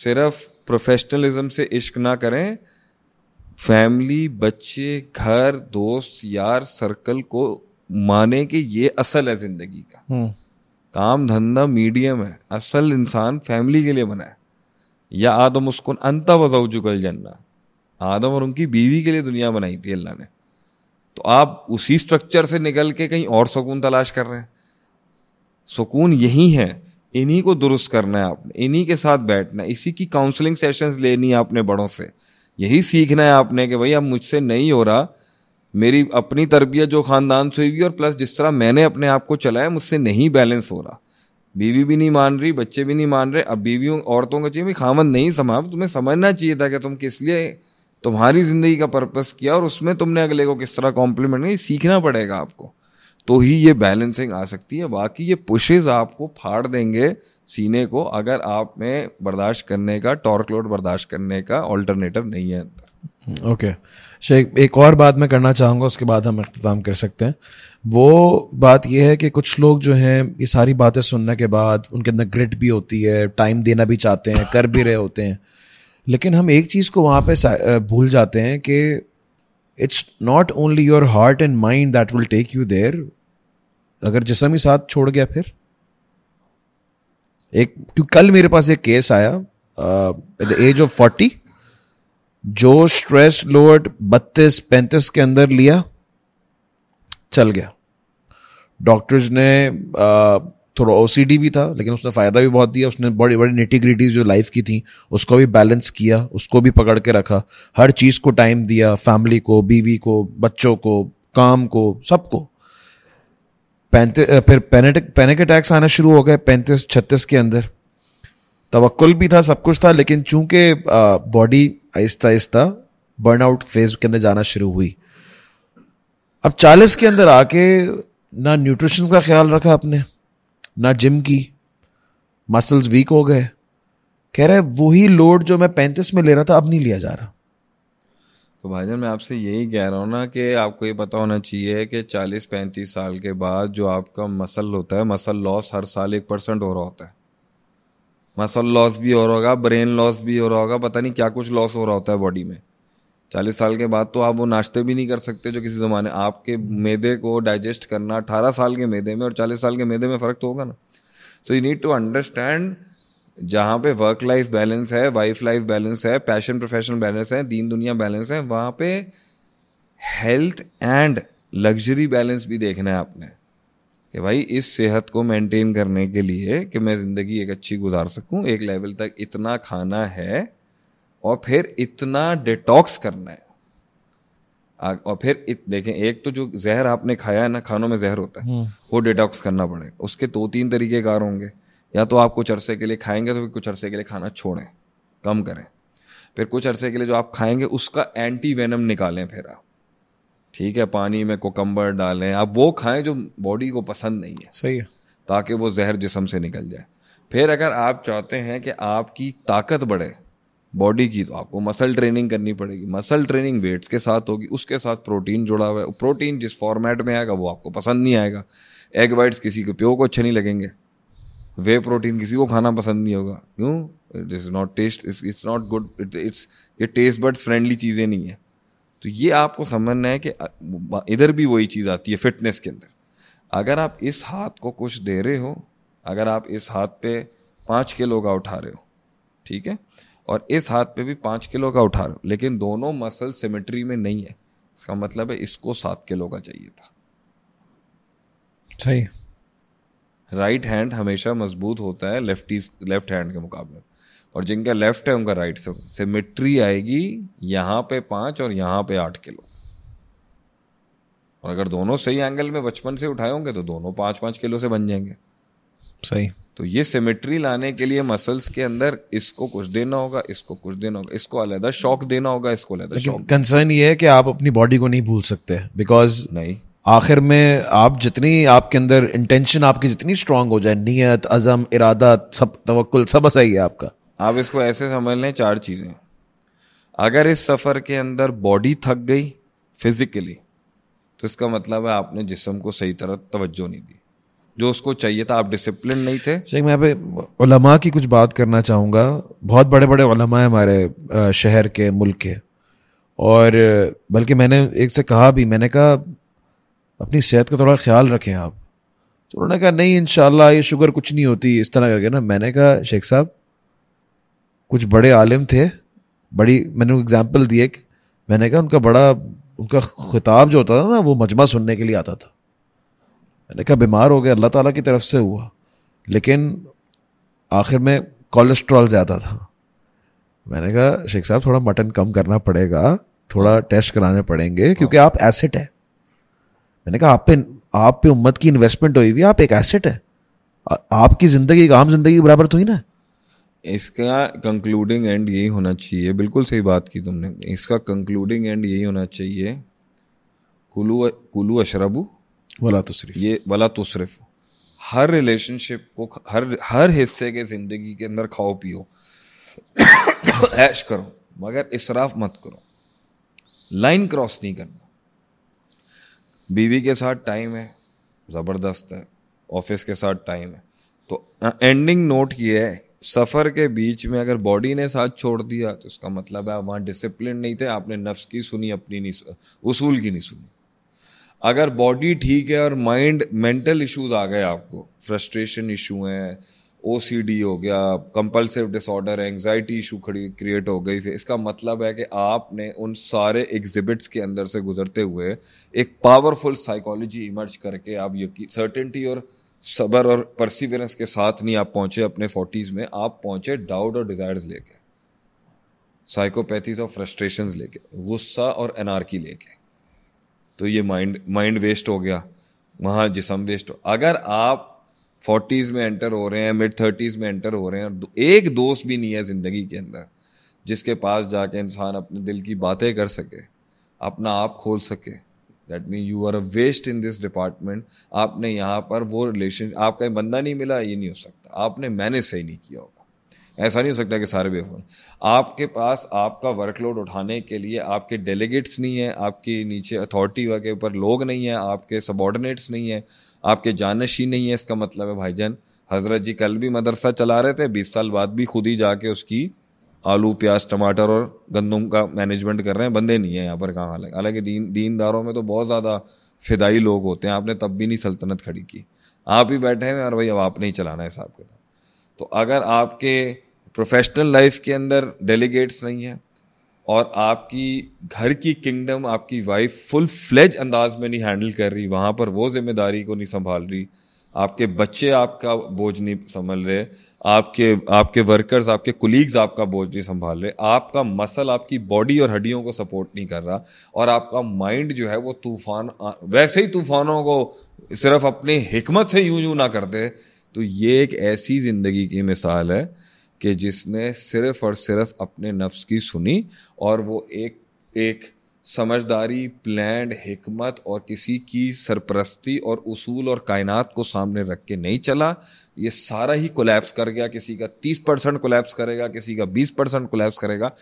सिर्फ प्रोफेशनलिज्म से इश्क ना करें फैमिली बच्चे घर दोस्त यार सर्कल को माने कि ये असल है जिंदगी का hmm. काम धंधा मीडियम है असल इंसान फैमिली के लिए बना है या आदम उसको अंता जुगल जन्ना आदम और उनकी बीवी के लिए दुनिया बनाई थी अल्लाह ने तो आप उसी स्ट्रक्चर से निकल के कहीं और सुकून तलाश कर रहे हैं सुकून यही है इन्हीं को दुरुस्त करना है आपने इन्हीं के साथ बैठना है इसी की काउंसलिंग सेशंस लेनी है आपने बड़ों से यही सीखना है आपने कि भाई अब मुझसे नहीं हो रहा मेरी अपनी तरबियत जो ख़ानदान से हुई और प्लस जिस तरह मैंने अपने आप को चलाया मुझसे नहीं बैलेंस हो रहा बीवी भी नहीं मान रही बच्चे भी नहीं मान रहे अब बीवियों औरतों का चाहिए खामन नहीं समा तुम्हें समझना चाहिए था कि तुम किस लिए तुम्हारी ज़िंदगी का पर्पस किया और उसमें तुमने अगले को किस तरह कॉम्प्लीमेंट किया सीखना पड़ेगा आपको तो ही ये बैलेंसिंग आ सकती है बाकी ये पुशेज आपको फाड़ देंगे सीने को अगर आप में बर्दाश्त करने का टॉर्क लोड बर्दाश्त करने का ऑल्टरनेटिव नहीं है अंदर ओके हम्म, okay. शेख एक और बात मैं करना चाहूँगा उसके बाद हम अख्ताम कर सकते हैं वो बात यह है कि कुछ लोग जो हैं ये सारी बातें सुनने के बाद उनके अंदर ग्रिट भी होती है टाइम देना भी चाहते हैं कर भी रहे होते हैं लेकिन हम एक चीज़ को वहां पे भूल जाते हैं कि it's not only your heart and mind that will take you there अगर जिसम ही साथ छोड़ गया फिर एक कल मेरे पास एक केस आया at the age of forty जो स्ट्रेस लोड बत्तीस पैंतीस के अंदर लिया चल गया डॉक्टर्स ने uh, थोड़ा ओ भी था लेकिन उसने फ़ायदा भी बहुत दिया उसने बड़ी बड़ी निटिग्रिटीज जो लाइफ की थी उसको भी बैलेंस किया उसको भी पकड़ के रखा हर चीज़ को टाइम दिया फैमिली को बीवी को बच्चों को काम को सबको पैंतीस फिर पैनिक पैनिक अटैक्स आना शुरू हो गए पैंतीस छत्तीस के अंदर तवक्ल भी था सब कुछ था लेकिन चूंकि बॉडी आहिस्ता आहिस्ता बर्नआउट फेज के अंदर जाना शुरू हुई अब चालीस के अंदर आके ना न्यूट्रिशन का ख्याल रखा आपने ना जिम की मसल्स वीक हो गए कह रहे वही लोड जो मैं पैंतीस में ले रहा था अब नहीं लिया जा रहा तो जान मैं आपसे यही कह रहा हूँ ना कि आपको ये पता होना चाहिए कि चालीस पैंतीस साल के बाद जो आपका मसल होता है मसल लॉस हर साल एक परसेंट हो रहा होता है मसल लॉस भी हो रहा होगा ब्रेन लॉस भी हो रहा होगा पता नहीं क्या कुछ लॉस हो रहा होता है बॉडी में चालीस साल के बाद तो आप वो नाश्ते भी नहीं कर सकते जो किसी ज़माने आपके मैदे को डाइजेस्ट करना अठारह साल के मैदे में और चालीस साल के मैदे में फ़र्क तो होगा ना so you need to understand जहाँ पे वर्क लाइफ बैलेंस है वाइफ लाइफ बैलेंस है पैशन प्रोफेशनल बैलेंस है दीन दुनिया बैलेंस है वहाँ पे हेल्थ एंड लग्जरी बैलेंस भी देखना है आपने कि भाई इस सेहत को मेंटेन करने के लिए कि मैं ज़िंदगी एक अच्छी गुजार सकूँ एक लेवल तक इतना खाना है और फिर इतना डिटॉक्स करना है और फिर इत, देखें एक तो जो जहर आपने खाया है ना खानों में जहर होता है हम्म। वो डिटॉक्स करना पड़ेगा उसके दो तीन तरीके कार होंगे या तो आप कुछ अरसे के लिए खाएंगे तो फिर कुछ अरसे के लिए खाना छोड़ें कम करें फिर कुछ अरसे के लिए जो आप खाएंगे उसका एंटी वेनम निकालें फिर आप ठीक है पानी में कोकम्बर डालें आप वो खाएं जो बॉडी को पसंद नहीं है सही है ताकि वो जहर जिसम से निकल जाए फिर अगर आप चाहते हैं कि आपकी ताकत बढ़े बॉडी की तो आपको मसल ट्रेनिंग करनी पड़ेगी मसल ट्रेनिंग वेट्स के साथ होगी उसके साथ प्रोटीन जुड़ा हुआ है प्रोटीन जिस फॉर्मेट में आएगा वो आपको पसंद नहीं आएगा एग वाइट्स किसी के प्यो को अच्छे नहीं लगेंगे वे प्रोटीन किसी को खाना पसंद नहीं होगा क्यों it is not taste it's not good it's ये टेस्ट बड्स फ्रेंडली चीज़ें नहीं है तो ये आपको समझना है कि इधर भी वही चीज़ आती है फिटनेस के अंदर अगर आप इस हाथ को कुछ दे रहे हो अगर आप इस हाथ पे पाँच किलो का उठा रहे हो ठीक है और इस हाथ पे भी पाँच किलो का उठा रहा हूँ लेकिन दोनों मसल सिमेट्री में नहीं है इसका मतलब है इसको सात किलो का चाहिए था सही राइट हैंड हमेशा मजबूत होता है लेफ्ट लेफ्ट हैंड के मुकाबले और जिनका लेफ्ट है उनका राइट से सिमेट्री आएगी यहां पे पांच और यहां पे आठ किलो और अगर दोनों सही एंगल में बचपन से उठाए होंगे तो दोनों पांच पांच किलो से बन जाएंगे सही तो ये सिमेट्री लाने के लिए मसल्स के अंदर इसको कुछ देना होगा इसको कुछ देना होगा इसको अलहदा शौक देना होगा इसको अलग कंसर्न ये है कि आप अपनी बॉडी को नहीं भूल सकते बिकॉज नहीं आखिर में आप जितनी आपके अंदर इंटेंशन आपकी जितनी स्ट्रांग हो जाए नीयत अजम इरादा सब तवक्ल सब ऐसा ही है आपका आप इसको ऐसे समझ लें चार चीज़ें अगर इस सफ़र के अंदर बॉडी थक गई फिजिकली तो इसका मतलब है आपने जिसम को सही तरह तवज्जो नहीं दी जो उसको चाहिए था आप डिसिप्लिन नहीं थे शेख मैं पे उलमा की कुछ बात करना चाहूँगा बहुत बड़े बड़े उलमा हैं हमारे शहर के मुल्क के और बल्कि मैंने एक से कहा भी मैंने कहा अपनी सेहत का थोड़ा ख्याल रखें आप तो उन्होंने कहा नहीं इन ये शुगर कुछ नहीं होती इस तरह करके ना मैंने कहा शेख साहब कुछ बड़े आलिम थे बड़ी मैंने एग्ज़ाम्पल दिए मैंने कहा उनका बड़ा उनका खिताब जो होता था ना वो मजमा सुनने के लिए आता था मैंने कहा बीमार हो गया अल्लाह ताला की तरफ से हुआ लेकिन आखिर में कोलेस्ट्रॉल ज़्यादा था मैंने कहा शेख साहब थोड़ा मटन कम करना पड़ेगा थोड़ा टेस्ट कराने पड़ेंगे क्योंकि आप एसेट है मैंने कहा आप पे आप पे उम्मत की इन्वेस्टमेंट हुई हुई आप एक एसेट है आपकी ज़िंदगी एक आम जिंदगी बराबर तो ही ना इसका कंक्लूडिंग एंड यही होना चाहिए बिल्कुल सही बात की तुमने इसका कंक्लूडिंग एंड यही होना चाहिए कुलू कुलू अशरबू वला तसरफ ये वला तसरफ हर रिलेशनशिप को हर हर हिस्से के ज़िंदगी के अंदर खाओ पियो ऐश करो मगर इसराफ मत करो लाइन क्रॉस नहीं करना बीवी के साथ टाइम है ज़बरदस्त है ऑफिस के साथ टाइम है तो एंडिंग नोट ये है सफ़र के बीच में अगर बॉडी ने साथ छोड़ दिया तो इसका मतलब है वहाँ डिसिप्लिन नहीं थे आपने नफ्स की सुनी अपनी नहीं उसूल की नहीं सुनी अगर बॉडी ठीक है और माइंड मेंटल इश्यूज आ गए आपको फ्रस्ट्रेशन इशू हैं ओ हो गया कंपल्सिव डिसऑर्डर एंगजाइटी इशू खड़ी क्रिएट हो गई इसका मतलब है कि आपने उन सारे एग्जिबिट्स के अंदर से गुजरते हुए एक पावरफुल साइकोलॉजी इमर्ज करके आप यकीन सर्टेनिटी और सबर और परसिवरेंस के साथ नहीं आप पहुंचे अपने फोर्टीज़ में आप पहुंचे डाउट और डिज़ायर्स लेके साइकोपैथीज और फ्रस्ट्रेशन लेके गुस्सा और एनआरकी लेके तो ये माइंड माइंड वेस्ट हो गया वहाँ जिसम वेस्ट हो अगर आप फोर्टीज़ में एंटर हो रहे हैं मिड थर्टीज़ में एंटर हो रहे हैं और एक दोस्त भी नहीं है ज़िंदगी के अंदर जिसके पास जाके इंसान अपने दिल की बातें कर सके अपना आप खोल सके that mean you are a waste in this department आपने यहाँ पर वो रिलेशन आपका बंदा नहीं मिला ये नहीं हो सकता आपने मैंने सही नहीं किया होगा ऐसा नहीं हो सकता कि सारे बेवकूफ आपके पास आपका वर्कलोड उठाने के लिए आपके डेलीगेट्स नहीं है आपके नीचे अथॉरिटी के ऊपर लोग नहीं हैं आपके सबॉर्डिनेट्स नहीं है आपके ही नहीं है इसका मतलब है भाईजान हजरत जी कल भी मदरसा चला रहे थे बीस साल बाद भी खुद ही जाके उसकी आलू प्याज टमाटर और गंदम का मैनेजमेंट कर रहे हैं बंदे नहीं है यहाँ पर कहाँ अलग हालांकि दीन दीनदारों में तो बहुत ज़्यादा फिदाई लोग होते हैं आपने तब भी नहीं सल्तनत खड़ी की आप ही बैठे हैं और भाई अब आपने ही चलाना है साहब के तो अगर आपके प्रोफेशनल लाइफ के अंदर डेलीगेट्स नहीं है और आपकी घर की किंगडम आपकी वाइफ फुल फ्लेज अंदाज में नहीं हैंडल कर रही वहाँ पर वो जिम्मेदारी को नहीं संभाल रही आपके बच्चे आपका बोझ नहीं संभाल रहे आपके आपके वर्कर्स आपके कुलीग्स आपका बोझ नहीं संभाल रहे आपका मसल आपकी बॉडी और हड्डियों को सपोर्ट नहीं कर रहा और आपका माइंड जो है वो तूफान वैसे ही तूफानों को सिर्फ अपनी हिकमत से यूं यूं ना करते तो ये एक ऐसी ज़िंदगी की मिसाल है कि जिसने सिर्फ और सिर्फ अपने नफ्स की सुनी और वो एक एक समझदारी प्लैंड हमत और किसी की सरपरस्ती और उसूल और कायनात को सामने रख के नहीं चला ये सारा ही कोलैप्स कर गया किसी का तीस परसेंट कोलैप्स करेगा किसी का बीस परसेंट कोलैप्स करेगा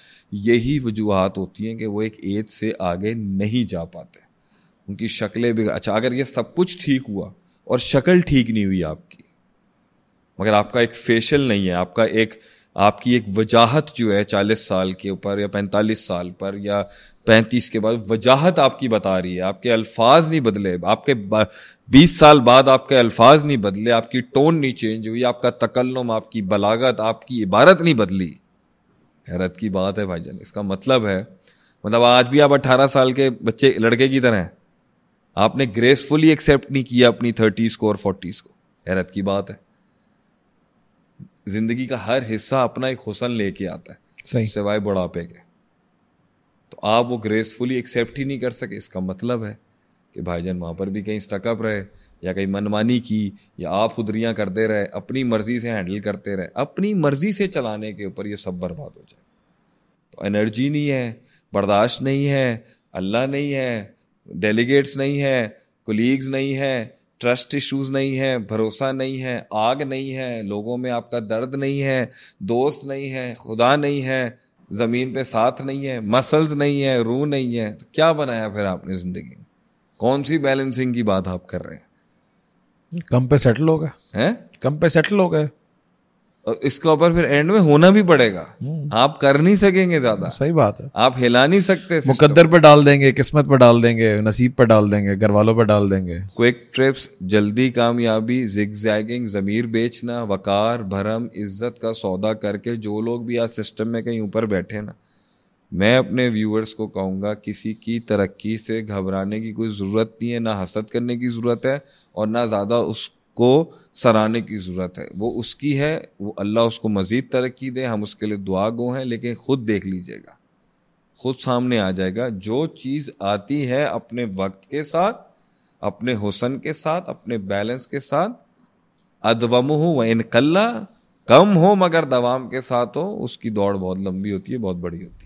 यही वजूहत होती हैं कि वो एक एज से आगे नहीं जा पाते उनकी शक्लें बिगड़ अच्छा अगर ये सब कुछ ठीक हुआ और शक्ल ठीक नहीं हुई आपकी मगर आपका एक फेशियल नहीं है आपका एक आपकी एक वजाहत जो है चालीस साल के ऊपर या पैंतालीस साल पर या पैंतीस के बाद वजाहत आपकी बता रही है आपके अल्फाज नहीं बदले आपके बीस साल बाद आपके अल्फाज नहीं बदले आपकी टोन नहीं चेंज हुई आपका तकल्लम आपकी बलागत आपकी इबारत नहीं बदली हैरत की बात है भाईजान इसका मतलब है मतलब आज भी आप अट्ठारह साल के बच्चे लड़के की तरह हैं आपने ग्रेसफुली एक्सेप्ट नहीं किया अपनी थर्टीज़ को और फोर्टीज़ को हैरत की बात है जिंदगी का हर हिस्सा अपना एक हुसन लेके आता है सही सिवाय बुढ़ापे के तो आप वो ग्रेसफुली एक्सेप्ट ही नहीं कर सके इसका मतलब है कि भाईजान वहाँ पर भी कहीं स्टकअप रहे या कहीं मनमानी की या आप खुदरियां करते रहे अपनी मर्जी से हैंडल करते रहे अपनी मर्जी से चलाने के ऊपर ये सब बर्बाद हो जाए तो एनर्जी नहीं है बर्दाश्त नहीं है अल्लाह नहीं है डेलीगेट्स नहीं है कोलीग्स नहीं है ट्रस्ट इश्यूज नहीं है भरोसा नहीं है आग नहीं है लोगों में आपका दर्द नहीं है दोस्त नहीं है खुदा नहीं है ज़मीन पे साथ नहीं है मसल्स नहीं है रूह नहीं है तो क्या बनाया फिर आपने ज़िंदगी कौन सी बैलेंसिंग की बात आप कर रहे हैं कम पे सेटल हो गए हैं कम पे सेटल हो गए इसके ऊपर फिर एंड में होना भी पड़ेगा हम्म। आप कर नहीं सकेंगे ज्यादा सही बात है आप हिला नहीं सकते मुकद्दर पर डाल देंगे किस्मत पर डाल देंगे नसीब पर डाल देंगे घर वालों पर डाल देंगे क्विक ट्रिप्स जल्दी कामयाबी जिग जैगिंग जमीर बेचना वकार भरम इज्जत का सौदा करके जो लोग भी आज सिस्टम में कहीं ऊपर बैठे ना मैं अपने व्यूअर्स को कहूंगा किसी की तरक्की से घबराने की कोई ज़रूरत नहीं है ना हसद करने की ज़रूरत है और ना ज़्यादा उस को सराहने की ज़रूरत है वो उसकी है वो अल्लाह उसको मज़ीद तरक्की दे हम उसके लिए दुआ गो हैं लेकिन ख़ुद देख लीजिएगा ख़ुद सामने आ जाएगा जो चीज़ आती है अपने वक्त के साथ अपने हुसन के साथ अपने बैलेंस के साथ अदवम हो व इनकल्ला कम हो मगर दवाम के साथ हो उसकी दौड़ बहुत लंबी होती है बहुत बड़ी होती है